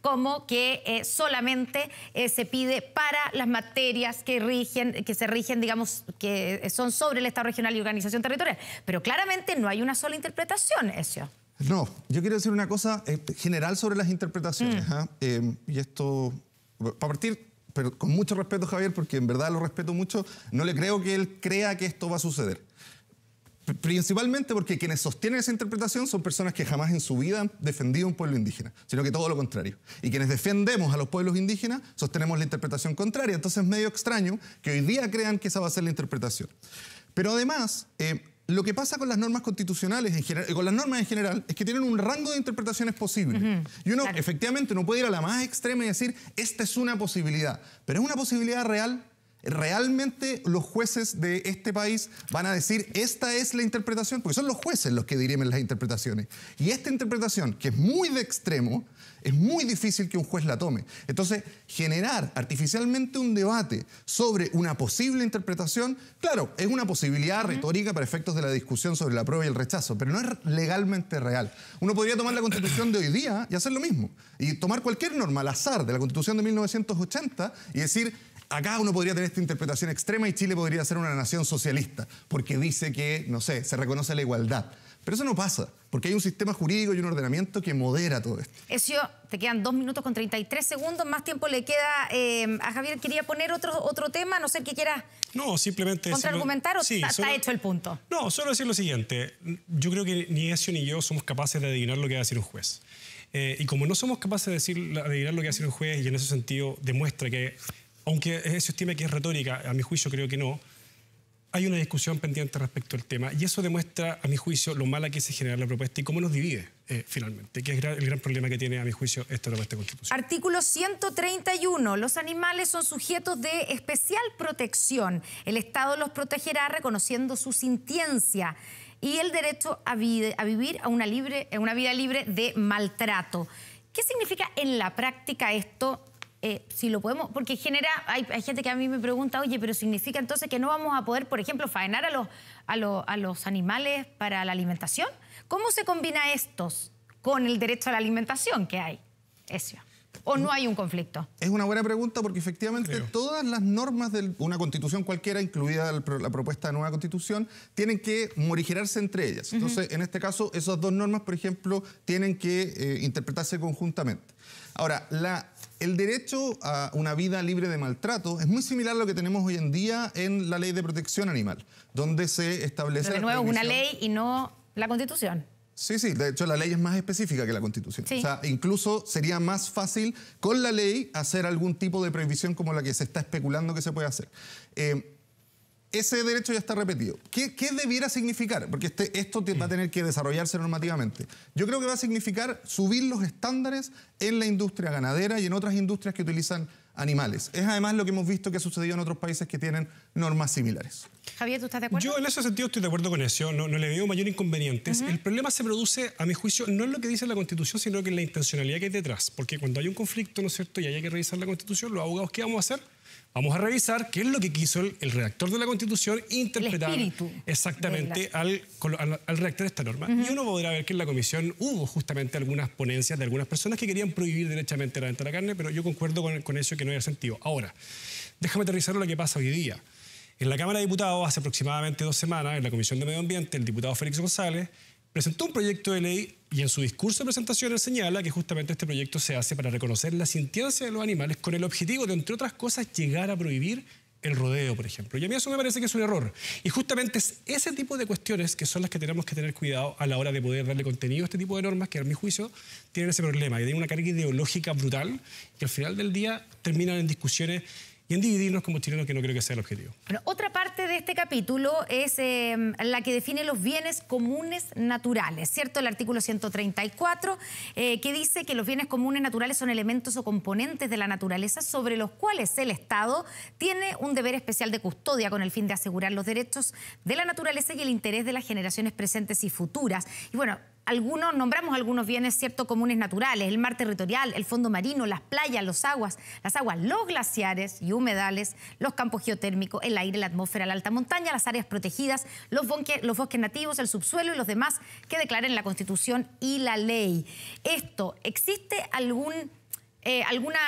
como que eh, solamente eh, se pide para las materias que rigen, que se rigen, digamos, que son sobre el Estado regional y organización territorial. Pero claramente no hay una sola interpretación, eso. No, yo quiero decir una cosa eh, general sobre las interpretaciones. Mm. ¿ah? y esto, para partir, pero con mucho respeto, Javier, porque en verdad lo respeto mucho, no le creo que él crea que esto va a suceder. Principalmente porque quienes sostienen esa interpretación son personas que jamás en su vida han defendido un pueblo indígena, sino que todo lo contrario. Y quienes defendemos a los pueblos indígenas sostenemos la interpretación contraria. Entonces es medio extraño que hoy día crean que esa va a ser la interpretación. Pero además, eh, lo que pasa con las normas constitucionales en general, con las normas en general, es que tienen un rango de interpretaciones posibles. y uno, efectivamente, no puede ir a la más extrema y decir, esta es una posibilidad. Pero es una posibilidad real ¿Realmente los jueces de este país van a decir esta es la interpretación? Porque son los jueces los que dirimen las interpretaciones. Y esta interpretación, que es muy de extremo, es muy difícil que un juez la tome. Entonces, generar artificialmente un debate sobre una posible interpretación, claro, es una posibilidad retórica para efectos de la discusión sobre la prueba y el rechazo, pero no es legalmente real. Uno podría tomar la constitución de hoy día y hacer lo mismo. Y tomar cualquier norma al azar de la constitución de 1980 y decir Acá uno podría tener esta interpretación extrema y Chile podría ser una nación socialista, porque dice que, no sé, se reconoce la igualdad. Pero eso no pasa, porque hay un sistema jurídico y un ordenamiento que modera todo esto. Eso, te quedan dos minutos con 33 segundos, más tiempo le queda eh, a Javier. Quería poner otro, otro tema, no sé qué quiera no, simplemente contraargumentar o está, hecho el punto. No, solo decir lo siguiente. Yo creo que ni Ezio ni yo somos capaces de adivinar lo que va a decir un juez. Eh, y como no somos capaces de, decir, de adivinar lo que va a decir un juez, y en ese sentido demuestra que aunque se estime que es retórica, a mi juicio creo que no, hay una discusión pendiente respecto al tema y eso demuestra, a mi juicio, lo mala que se genera la propuesta y cómo nos divide eh, finalmente, que es el gran problema que tiene, a mi juicio, esta propuesta Constitución. Artículo 131. Los animales son sujetos de especial protección. El Estado los protegerá reconociendo su sintiencia y el derecho a, vivir una, libre, a una vida libre de maltrato. ¿Qué significa en la práctica esto eh, si lo podemos, porque genera, hay, gente que a mí me pregunta, oye, pero significa entonces que no vamos a poder, por ejemplo, faenar a los, a, los, a los animales para la alimentación. ¿Cómo se combina estos con el derecho a la alimentación que hay? Eso. ¿O no hay un conflicto? Es una buena pregunta porque efectivamente todas las normas de una constitución cualquiera, incluida la propuesta de nueva constitución, tienen que morigerarse entre ellas. Entonces, en este caso, esas dos normas, por ejemplo, tienen que eh, interpretarse conjuntamente. Ahora, la el derecho a una vida libre de maltrato es muy similar a lo que tenemos hoy en día en la ley de protección animal, donde se establece... Pero de nuevo, una ley y no la constitución. Sí, sí, de hecho la ley es más específica que la constitución. O sea, incluso sería más fácil con la ley hacer algún tipo de prohibición como la que se está especulando que se puede hacer. Eh, ese derecho ya está repetido. ¿Qué, debiera significar? Porque este, esto va a tener que desarrollarse normativamente. Yo creo que va a significar subir los estándares en la industria ganadera y en otras industrias que utilizan animales. Es además lo que hemos visto que ha sucedido en otros países que tienen normas similares. Javier, ¿tú estás de acuerdo? Yo en ese sentido estoy de acuerdo con eso, no, le veo mayor inconveniente. El problema se produce, a mi juicio, no en lo que dice la Constitución, sino que en la intencionalidad que hay detrás. Porque cuando hay un conflicto, ¿no es cierto?, y hay que revisar la Constitución, los abogados, ¿qué vamos a hacer? Vamos a revisar qué es lo que quiso el, redactor de la Constitución interpretar exactamente al, redactor de esta norma. Y uno podrá ver que en la Comisión hubo justamente algunas ponencias de algunas personas que querían prohibir directamente la venta de la carne, pero yo concuerdo con, eso que no hay sentido. Ahora, déjame aterrizar lo que pasa hoy día. En la Cámara de Diputados, hace aproximadamente dos semanas, en la Comisión de Medio Ambiente, el diputado Félix González presentó un proyecto de ley y en su discurso de presentación señala que justamente este proyecto se hace para reconocer la sintiencia de los animales con el objetivo de, entre otras cosas, llegar a prohibir el rodeo, por ejemplo. Y a mí eso me parece que es un error. Y justamente es ese tipo de cuestiones que son las que tenemos que tener cuidado a la hora de poder darle contenido a este tipo de normas que, a mi juicio, tienen ese problema, y tienen una carga ideológica brutal que al final del día terminan en discusiones y en dividirnos como chilenos, que no creo que sea el objetivo. Bueno, otra parte de este capítulo es em, la que define los bienes comunes naturales, ¿cierto? El artículo 134, eh, que dice que los bienes comunes naturales son elementos o componentes de la naturaleza sobre los cuales el Estado tiene un deber especial de custodia con el fin de asegurar los derechos de la naturaleza y el interés de las generaciones presentes y futuras. Y bueno, algunos, nombramos algunos bienes cierto comunes naturales, el mar territorial, el fondo marino, las playas, los aguas, las aguas, los glaciares y humedales, los campos geotérmicos, el aire, la atmósfera, la alta montaña, las áreas protegidas, los, bosques nativos, el subsuelo y los demás que declaren la Constitución y la ley. Esto, ¿existe algún eh, alguna,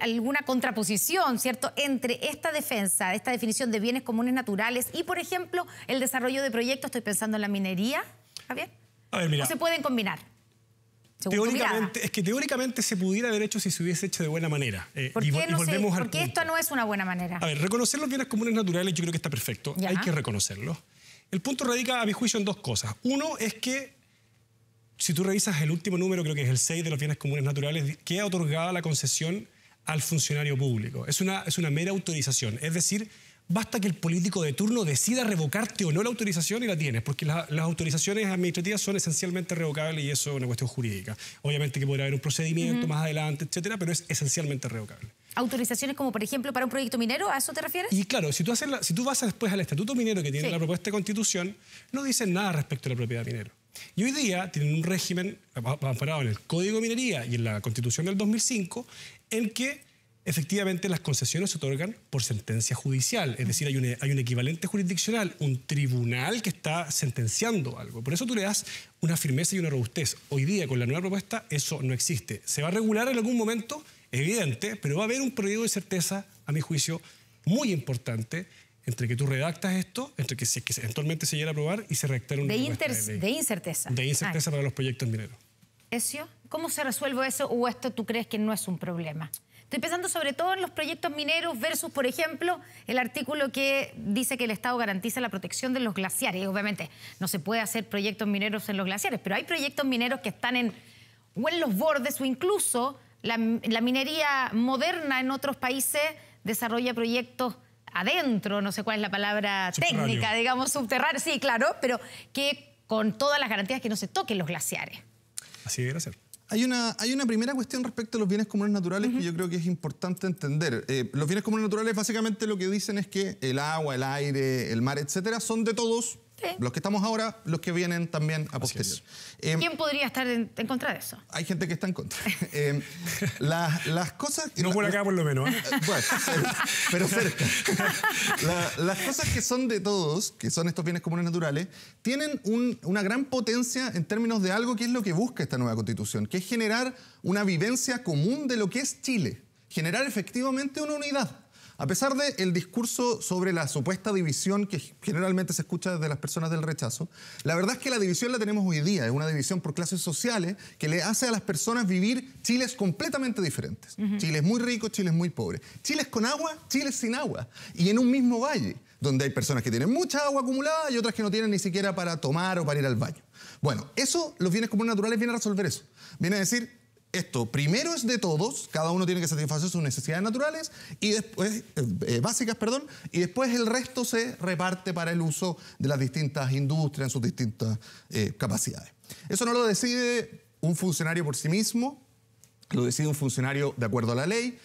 alguna contraposición, ¿cierto?, entre esta defensa, esta definición de bienes comunes naturales y, por ejemplo, el desarrollo de proyectos, estoy pensando en la minería, Javier. A se pueden combinar? Teóricamente, es que teóricamente se pudiera haber hecho si se hubiese hecho de buena manera. Eh, porque esto no es una buena manera? A ver, reconocer los bienes comunes naturales yo creo que está perfecto. Hay que reconocerlo. El punto radica, a mi juicio, en dos cosas. Uno es que, si tú revisas el último número, creo que es el 6 de los bienes comunes naturales, queda otorgada la concesión al funcionario público. Es una, es una mera autorización. Es decir, basta que el político de turno decida revocarte o no la autorización y la tienes, porque las autorizaciones administrativas son esencialmente revocables y eso es una cuestión jurídica. Obviamente que podrá haber un procedimiento más adelante, etcétera, pero es esencialmente revocable. ¿Autorizaciones como, por ejemplo, para un proyecto minero? ¿A eso te refieres? Y claro, si tú, vas después al estatuto minero que tiene la propuesta de constitución, no dice nada respecto a la propiedad minera. Y hoy día tienen un régimen amparado en el Código de Minería y en la Constitución del 2005 en que efectivamente las concesiones se otorgan por sentencia judicial, es decir, hay un, equivalente jurisdiccional, un tribunal que está sentenciando algo. Por eso tú le das una firmeza y una robustez. Hoy día, con la nueva propuesta, eso no existe. ¿Se va a regular en algún momento? Evidente, pero va a haber un periodo de certeza, a mi juicio, muy importante entre que tú redactas esto, entre que, eventualmente se llegue a aprobar y se redactaron un de, de, de incerteza. Ah. para los proyectos mineros. ¿Eso? ¿Cómo se resuelve eso o esto tú crees que no es un problema? Estoy pensando sobre todo en los proyectos mineros versus, por ejemplo, el artículo que dice que el Estado garantiza la protección de los glaciares. obviamente no se puede hacer proyectos mineros en los glaciares, pero hay proyectos mineros que están en, o en los bordes o incluso la, minería moderna en otros países desarrolla proyectos adentro, no sé cuál es la palabra técnica, digamos, subterráneo, sí, claro, pero que con todas las garantías que no se toquen los glaciares. Así debe ser. Hay una, hay una primera cuestión respecto a los bienes comunes naturales que yo creo que es importante entender. Eh, los bienes comunes naturales básicamente lo que dicen es que el agua, el aire, el mar, etcétera, son de todos los que estamos ahora, los que vienen también a posteriori. Em, ¿Quién podría estar en, contra de eso? Hay gente que está en contra. Em, las, cosas... No acá, por lo menos. ¿eh? Eh, bueno, pero cerca. las cosas que son de todos, que son estos bienes comunes naturales, tienen una gran potencia en términos de algo que es lo que busca esta nueva constitución, que es generar una vivencia común de lo que es Chile. Generar efectivamente una unidad a pesar del el discurso sobre la supuesta división que generalmente se escucha de las personas del rechazo, la verdad es que la división la tenemos hoy día, es una división por clases sociales que le hace a las personas vivir chiles completamente diferentes. Chiles muy ricos, chiles muy pobres. Chiles con agua, chiles sin agua. Y en un mismo valle, donde hay personas que tienen mucha agua acumulada y otras que no tienen ni siquiera para tomar o para ir al baño. Bueno, eso los bienes comunes naturales viene a resolver eso. Viene a decir, esto primero es de todos, cada uno tiene que satisfacer sus necesidades naturales y después, eh, eh, básicas, perdón, y después el resto se reparte para el uso de las distintas industrias en sus distintas eh, capacidades. Eso no lo decide un funcionario por sí mismo, lo decide un funcionario de acuerdo a la ley.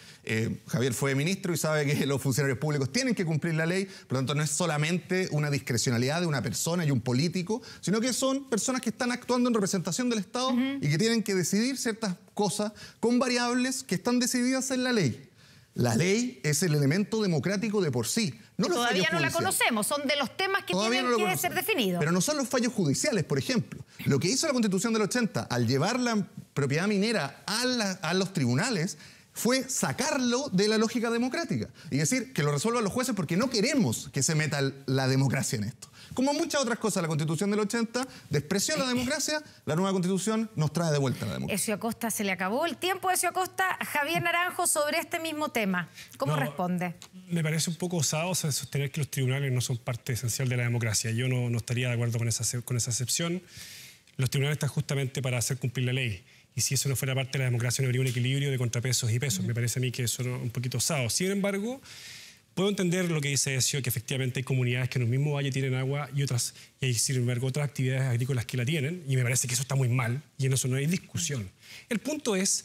Javier fue ministro y sabe que los funcionarios públicos tienen que cumplir la ley, por lo tanto no es solamente una discrecionalidad de una persona y un político, sino que son personas que están actuando en representación del Estado y que tienen que decidir ciertas cosas con variables que están decididas en la ley. La ley es el elemento democrático de por sí. No Todavía no la conocemos, son de los temas que Todavía tienen que ser definidos. Pero no son los fallos judiciales, por ejemplo. Lo que hizo la Constitución del 80 al llevar la propiedad minera a, a los tribunales fue sacarlo de la lógica democrática y decir que lo resuelvan los jueces porque no queremos que se meta la democracia en esto. Como muchas otras cosas, la constitución del 80 despreció la democracia, la nueva constitución nos trae de vuelta la democracia. Ezio Acosta se le acabó el tiempo, Ezio Acosta. Javier Naranjo, sobre este mismo tema, ¿cómo responde? Me parece un poco osado sostener que los tribunales no son parte esencial de la democracia. Yo no, estaría de acuerdo con esa, con esa excepción. Los tribunales están justamente para hacer cumplir la ley. Y si eso no fuera parte de la democracia, no habría un equilibrio de contrapesos y pesos. Me parece a mí que eso es un poquito osado. Sin embargo, Puedo entender lo que dice Ezio, que efectivamente hay comunidades que en un mismo valle tienen agua y otras, y hay, sin embargo, otras actividades agrícolas que la tienen, y me parece que eso está muy mal, y en eso no hay discusión. El punto es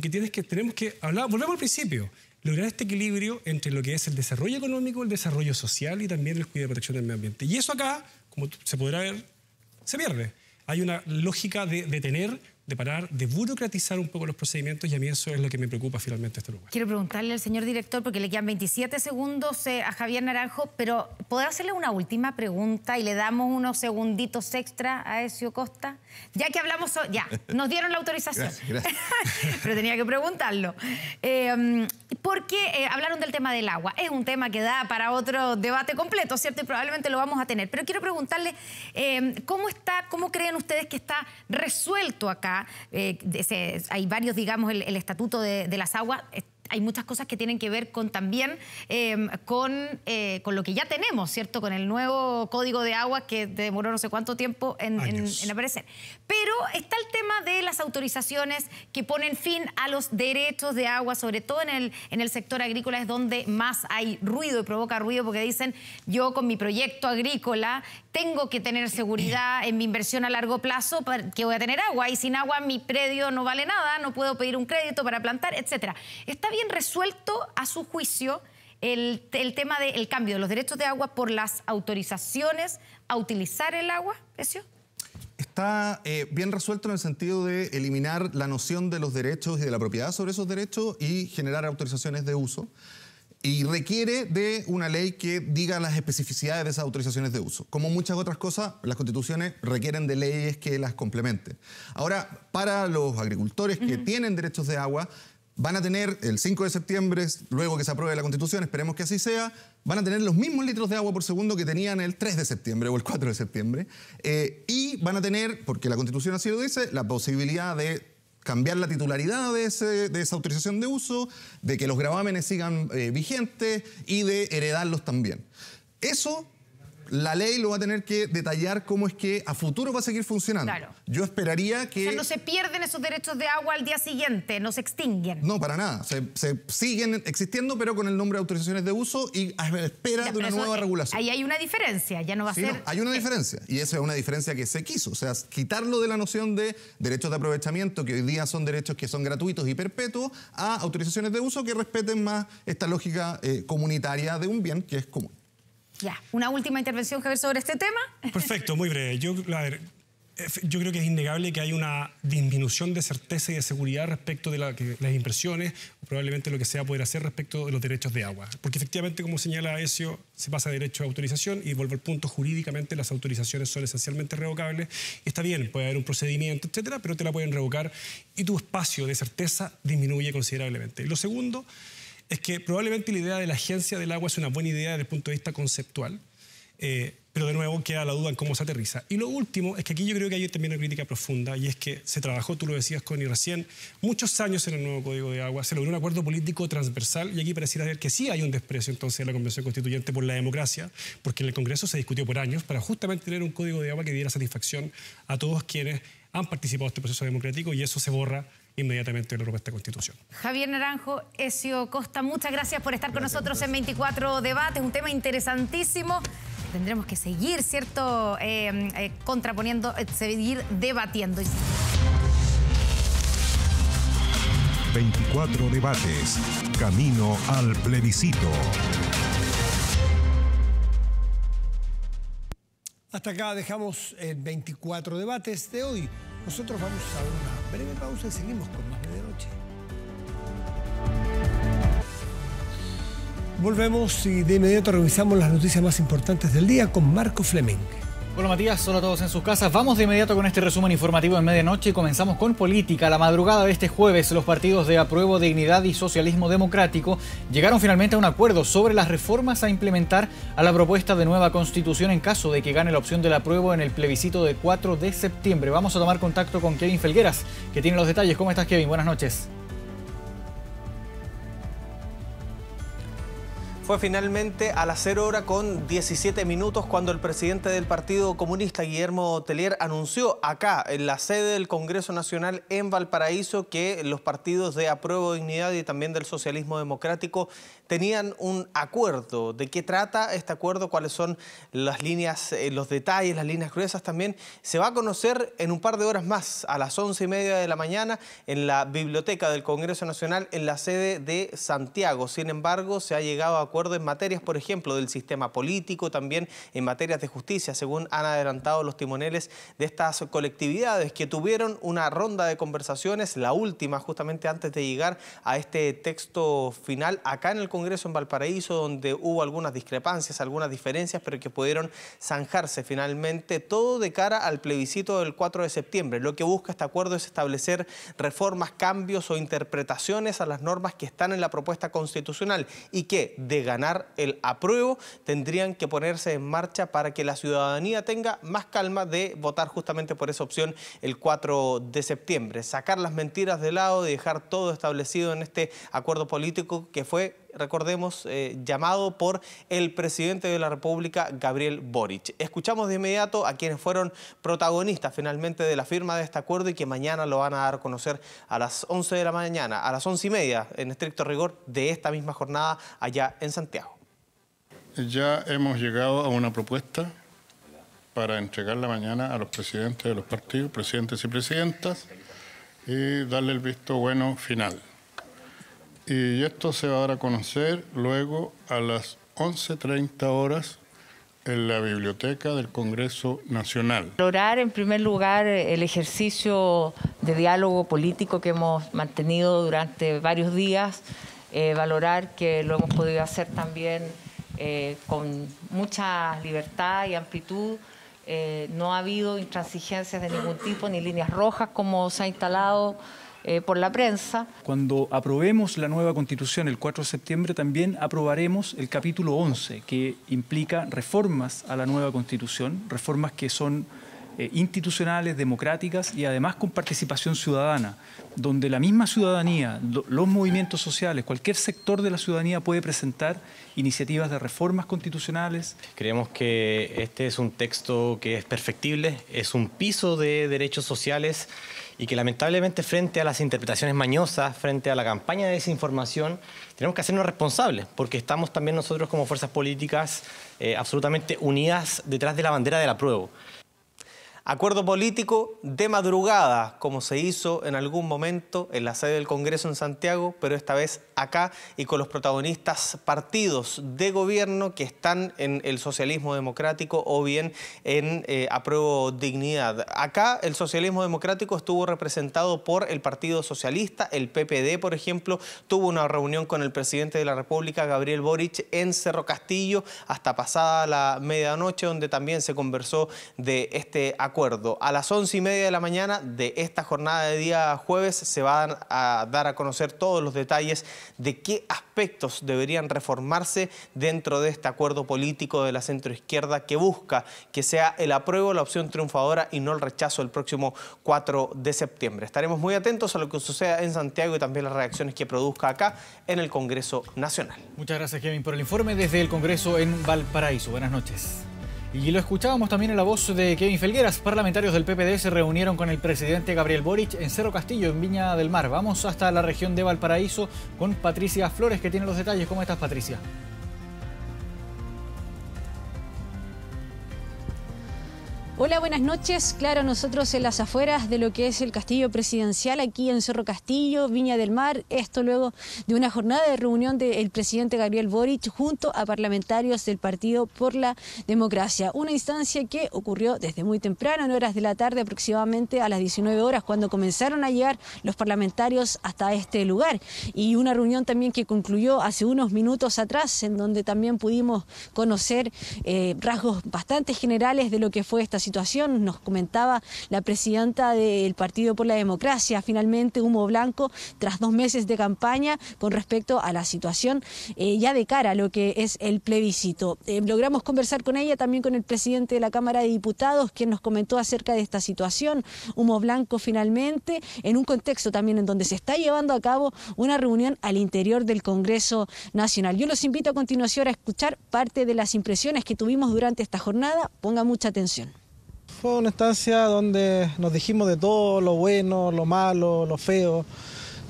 que, tienes que tenemos que hablar, volvemos al principio, lograr este equilibrio entre lo que es el desarrollo económico, el desarrollo social y también el cuidado y protección del medio ambiente. Y eso acá, como se podrá ver, se pierde. Hay una lógica de, de tener de parar, de burocratizar un poco los procedimientos y a mí eso es lo que me preocupa finalmente este lugar. Quiero preguntarle al señor director, porque le quedan 27 segundos eh, a Javier Naranjo, pero puedo hacerle una última pregunta y le damos unos segunditos extra a Ezio Costa? Ya que hablamos, ya, nos dieron la autorización. pero tenía que preguntarlo. Em, porque eh, hablaron del tema del agua. Es un tema que da para otro debate completo, ¿cierto? Y probablemente lo vamos a tener. Pero quiero preguntarle, em, ¿cómo está, cómo creen ustedes que está resuelto acá? Eh, hay varios, digamos, el, estatuto de las aguas hay muchas cosas que tienen que ver con también em, con, eh, con, lo que ya tenemos, ¿cierto? Con el nuevo código de agua que demoró no sé cuánto tiempo en, aparecer. Pero está el tema de las autorizaciones que ponen fin a los derechos de agua, sobre todo en el, en el sector agrícola es donde más hay ruido y provoca ruido porque dicen, yo con mi proyecto agrícola tengo que tener seguridad en mi inversión a largo plazo que voy a tener agua y sin agua mi predio no vale nada, no puedo pedir un crédito para plantar, etcétera. Está bien resuelto a su juicio el, tema del cambio de los derechos de agua por las autorizaciones a utilizar el agua, Precio? está eh, bien resuelto en el sentido de eliminar la noción de los derechos y de la propiedad sobre esos derechos y generar autorizaciones de uso. Y requiere de una ley que diga las especificidades de esas autorizaciones de uso. Como muchas otras cosas, las constituciones requieren de leyes que las complementen. Ahora, para los agricultores que tienen derechos de agua, van a tener el 5 de septiembre, luego que se apruebe la Constitución, esperemos que así sea, van a tener los mismos litros de agua por segundo que tenían el 3 de septiembre o el 4 de septiembre, eh, y van a tener, porque la Constitución así lo dice, la posibilidad de cambiar la titularidad de, esa autorización de uso, de que los gravámenes sigan eh, vigentes y de heredarlos también. Eso la ley lo va a tener que detallar cómo es que a futuro va a seguir funcionando. Yo esperaría que... O sea, no se pierden esos derechos de agua al día siguiente, no se extinguen. No, para nada. Se, siguen existiendo, pero con el nombre de autorizaciones de uso y a espera de una nueva regulación. Ahí hay una diferencia, ya no va a ser... hay una diferencia, y esa es una diferencia que se quiso. O sea, quitarlo de la noción de derechos de aprovechamiento, que hoy día son derechos que son gratuitos y perpetuos, a autorizaciones de uso que respeten más esta lógica eh, comunitaria de un bien que es común. Ya, una última intervención, sobre este tema. Perfecto, muy breve. Eh, yo, creo que es innegable que hay una disminución de certeza y de seguridad respecto de las impresiones, probablemente lo que sea poder hacer respecto de los derechos de agua. Porque efectivamente, como señala ESIO, se pasa de derecho a autorización y vuelvo al punto, jurídicamente las autorizaciones son esencialmente revocables. Está bien, puede haber un procedimiento, etcétera, pero te la pueden revocar y tu espacio de certeza disminuye considerablemente. Lo segundo es que probablemente la idea de la agencia del agua es una buena idea desde el punto de vista conceptual, eh, pero de nuevo queda la duda en cómo se aterriza. Y lo último es que aquí yo creo que hay también una crítica profunda y es que se trabajó, tú lo decías, Connie, recién, muchos años en el nuevo Código de Agua, se logró un acuerdo político transversal y aquí pareciera ver que sí hay un desprecio entonces de la Convención Constituyente por la democracia, porque en el Congreso se discutió por años para justamente tener un Código de Agua que diera satisfacción a todos quienes han participado en este proceso democrático y eso se borra inmediatamente la propuesta esta constitución. Javier Naranjo, Ezio Costa, muchas gracias por estar con nosotros en 24 Debates, un tema interesantísimo. Tendremos que seguir, ¿cierto?, eh, eh, contraponiendo, eh, seguir debatiendo. 24 Debates, camino al plebiscito. Hasta acá dejamos el 24 Debates de hoy. Nosotros vamos a una breve pausa y seguimos con más de noche. Volvemos y de inmediato revisamos las noticias más importantes del día con Marco Fleming. Hola Matías, hola a todos en sus casas. Vamos de inmediato con este resumen informativo en medianoche y comenzamos con política. La madrugada de este jueves, los partidos de Apruebo, Dignidad y Socialismo Democrático llegaron finalmente a un acuerdo sobre las reformas a implementar a la propuesta de nueva constitución en caso de que gane la opción del apruebo en el plebiscito de 4 de septiembre. Vamos a tomar contacto con Kevin Felgueras, que tiene los detalles. ¿Cómo estás, Kevin? Buenas noches. fue finalmente a las 0 hora con 17 minutos cuando el presidente del Partido Comunista, Guillermo Telier, anunció acá, en la sede del Congreso Nacional en Valparaíso, que los partidos de Apruebo Dignidad y también del Socialismo Democrático tenían un acuerdo. ¿De qué trata este acuerdo? ¿Cuáles son las líneas, eh, los detalles, las líneas gruesas también? Se va a conocer en un par de horas más, a las 11 y media de la mañana, en la biblioteca del Congreso Nacional, en la sede de Santiago. Sin embargo, se ha llegado a acuerdo en materias, por ejemplo, del sistema político, también en materias de justicia, según han adelantado los timoneles de estas colectividades que tuvieron una ronda de conversaciones, la última justamente antes de llegar a este texto final acá en el Congreso en Valparaíso, donde hubo algunas discrepancias, algunas diferencias, pero que pudieron zanjarse finalmente todo de cara al plebiscito del 4 de septiembre. Lo que busca este acuerdo es establecer reformas, cambios o interpretaciones a las normas que están en la propuesta constitucional y que de ganar el apruebo, tendrían que ponerse en marcha para que la ciudadanía tenga más calma de votar justamente por esa opción el 4 de septiembre. Sacar las mentiras de lado y dejar todo establecido en este acuerdo político que fue recordemos, eh, llamado por el presidente de la República, Gabriel Boric. Escuchamos de inmediato a quienes fueron protagonistas finalmente de la firma de este acuerdo y que mañana lo van a dar a conocer a las 11 de la mañana, a las 11 y media, en estricto rigor, de esta misma jornada allá en Santiago. Ya hemos llegado a una propuesta para entregar la mañana a los presidentes de los partidos, presidentes y presidentas, y darle el visto bueno final y esto se va a dar a conocer luego a las 11.30 horas en la biblioteca del Congreso Nacional. Valorar en primer lugar el ejercicio de diálogo político que hemos mantenido durante varios días, eh, valorar que lo hemos podido hacer también eh, con mucha libertad y amplitud. Eh, no ha habido intransigencias de ningún tipo ni líneas rojas como se ha instalado eh, por la prensa. Cuando aprobemos la nueva constitución el 4 de septiembre, también aprobaremos el capítulo 11, que implica reformas a la nueva constitución, reformas que son eh, institucionales, democráticas y además con participación ciudadana, donde la misma ciudadanía, los movimientos sociales, cualquier sector de la ciudadanía puede presentar iniciativas de reformas constitucionales. Creemos que este es un texto que es perfectible, es un piso de derechos sociales y que lamentablemente frente a las interpretaciones mañosas, frente a la campaña de desinformación, tenemos que hacernos responsables, porque estamos también nosotros como fuerzas políticas eh, absolutamente unidas detrás de la bandera del apruebo. Acuerdo político de madrugada, como se hizo en algún momento en la sede del Congreso en Santiago, pero esta vez acá y con los protagonistas partidos de gobierno que están en el socialismo democrático o bien en eh, apruebo dignidad. Acá el socialismo democrático estuvo representado por el Partido Socialista, el PPD, por ejemplo, tuvo una reunión con el presidente de la República, Gabriel Boric, en Cerro Castillo, hasta pasada la medianoche, donde también se conversó de este acuerdo a las once y media de la mañana de esta jornada de día jueves se van a dar a conocer todos los detalles de qué aspectos deberían reformarse dentro de este acuerdo político de la centroizquierda que busca que sea el apruebo la opción triunfadora y no el rechazo el próximo 4 de septiembre. Estaremos muy atentos a lo que suceda en Santiago y también las reacciones que produzca acá en el Congreso Nacional. Muchas gracias, Kevin, por el informe desde el Congreso en Valparaíso. Buenas noches. Y lo escuchábamos también en la voz de Kevin Felgueras. Parlamentarios del PPD se reunieron con el presidente Gabriel Boric en Cerro Castillo, en Viña del Mar. Vamos hasta la región de Valparaíso con Patricia Flores, que tiene los detalles. ¿Cómo estás, Patricia? Hola, buenas noches. Claro, nosotros en las afueras de lo que es el Castillo Presidencial, aquí en Cerro Castillo, Viña del Mar. Esto luego de una jornada de reunión del presidente Gabriel Boric junto a parlamentarios del Partido por la Democracia. Una instancia que ocurrió desde muy temprano, en horas de la tarde, aproximadamente a las 19 horas, cuando comenzaron a llegar los parlamentarios hasta este lugar. Y una reunión también que concluyó hace unos minutos atrás, en donde también pudimos conocer eh, rasgos bastante generales de lo que fue esta situación nos comentaba la presidenta del Partido por la Democracia, finalmente humo blanco, tras dos meses de campaña con respecto a la situación eh, ya de cara a lo que es el plebiscito. Eh, logramos conversar con ella, también con el presidente de la Cámara de Diputados, quien nos comentó acerca de esta situación, humo blanco finalmente, en un contexto también en donde se está llevando a cabo una reunión al interior del Congreso Nacional. Yo los invito a continuación a escuchar parte de las impresiones que tuvimos durante esta jornada. Ponga mucha atención. Fue una estancia donde nos dijimos de todo, lo bueno, lo malo, lo feo.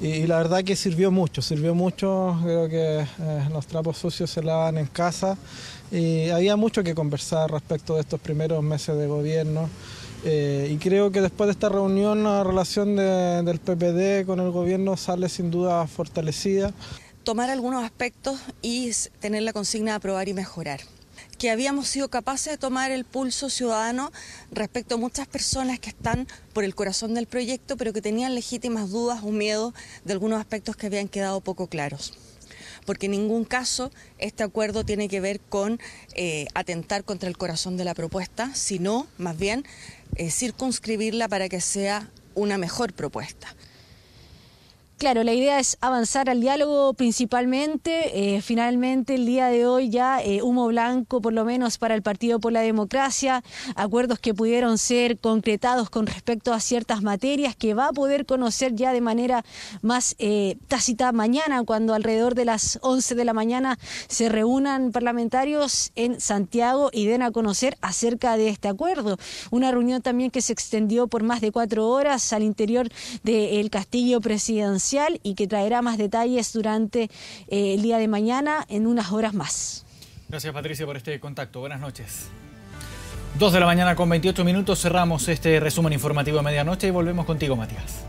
Y, la verdad que sirvió mucho, sirvió mucho. Creo que eh, los trapos sucios se lavan en casa. Y había mucho que conversar respecto de estos primeros meses de gobierno. Eh, y creo que después de esta reunión la relación del PPD con el gobierno sale sin duda fortalecida. Tomar algunos aspectos y tener la consigna de aprobar y mejorar que habíamos sido capaces de tomar el pulso ciudadano respecto a muchas personas que están por el corazón del proyecto, pero que tenían legítimas dudas o miedo de algunos aspectos que habían quedado poco claros porque en ningún caso este acuerdo tiene que ver con eh, atentar contra el corazón de la propuesta, sino más bien eh, circunscribirla para que sea una mejor propuesta. Claro, la idea es avanzar al diálogo principalmente. Eh, finalmente, el día de hoy ya eh, humo blanco, por lo menos para el Partido por la Democracia, acuerdos que pudieron ser concretados con respecto a ciertas materias que va a poder conocer ya de manera más eh, tácita mañana, cuando alrededor de las 11 de la mañana se reúnan parlamentarios en Santiago y den a conocer acerca de este acuerdo. Una reunión también que se extendió por más de cuatro horas al interior del castillo presidencial y que traerá más detalles durante eh, el día de mañana en unas horas más. Gracias Patricia por este contacto. Buenas noches. 2 de la mañana con 28 minutos cerramos este resumen informativo de medianoche y volvemos contigo Matías.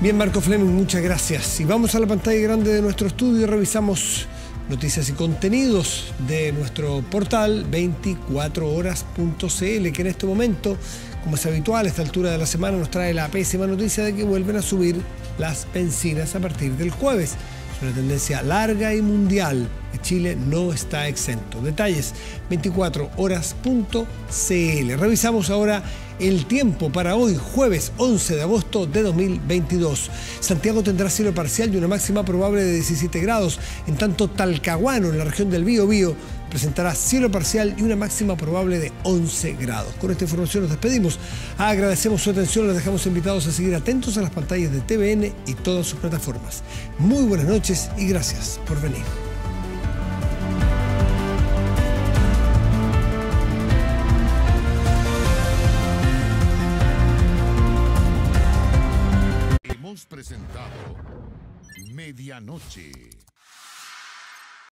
Bien Marco Fleming, muchas gracias. Y vamos a la pantalla grande de nuestro estudio y revisamos noticias y contenidos de nuestro portal 24horas.cl que en este momento como es habitual, a esta altura de la semana nos trae la pésima noticia de que vuelven a subir las bencinas a partir del jueves. Es una tendencia larga y mundial. Chile no está exento. Detalles 24horas.cl. Revisamos ahora el tiempo para hoy, jueves 11 de agosto de 2022. Santiago tendrá cielo parcial y una máxima probable de 17 grados, en tanto Talcahuano, en la región del Bío Bío, presentará cielo parcial y una máxima probable de 11 grados. Con esta información nos despedimos. Agradecemos su atención, Les dejamos invitados a seguir atentos a las pantallas de TVN y todas sus plataformas. Muy buenas noches y gracias por venir. Hemos presentado Medianoche.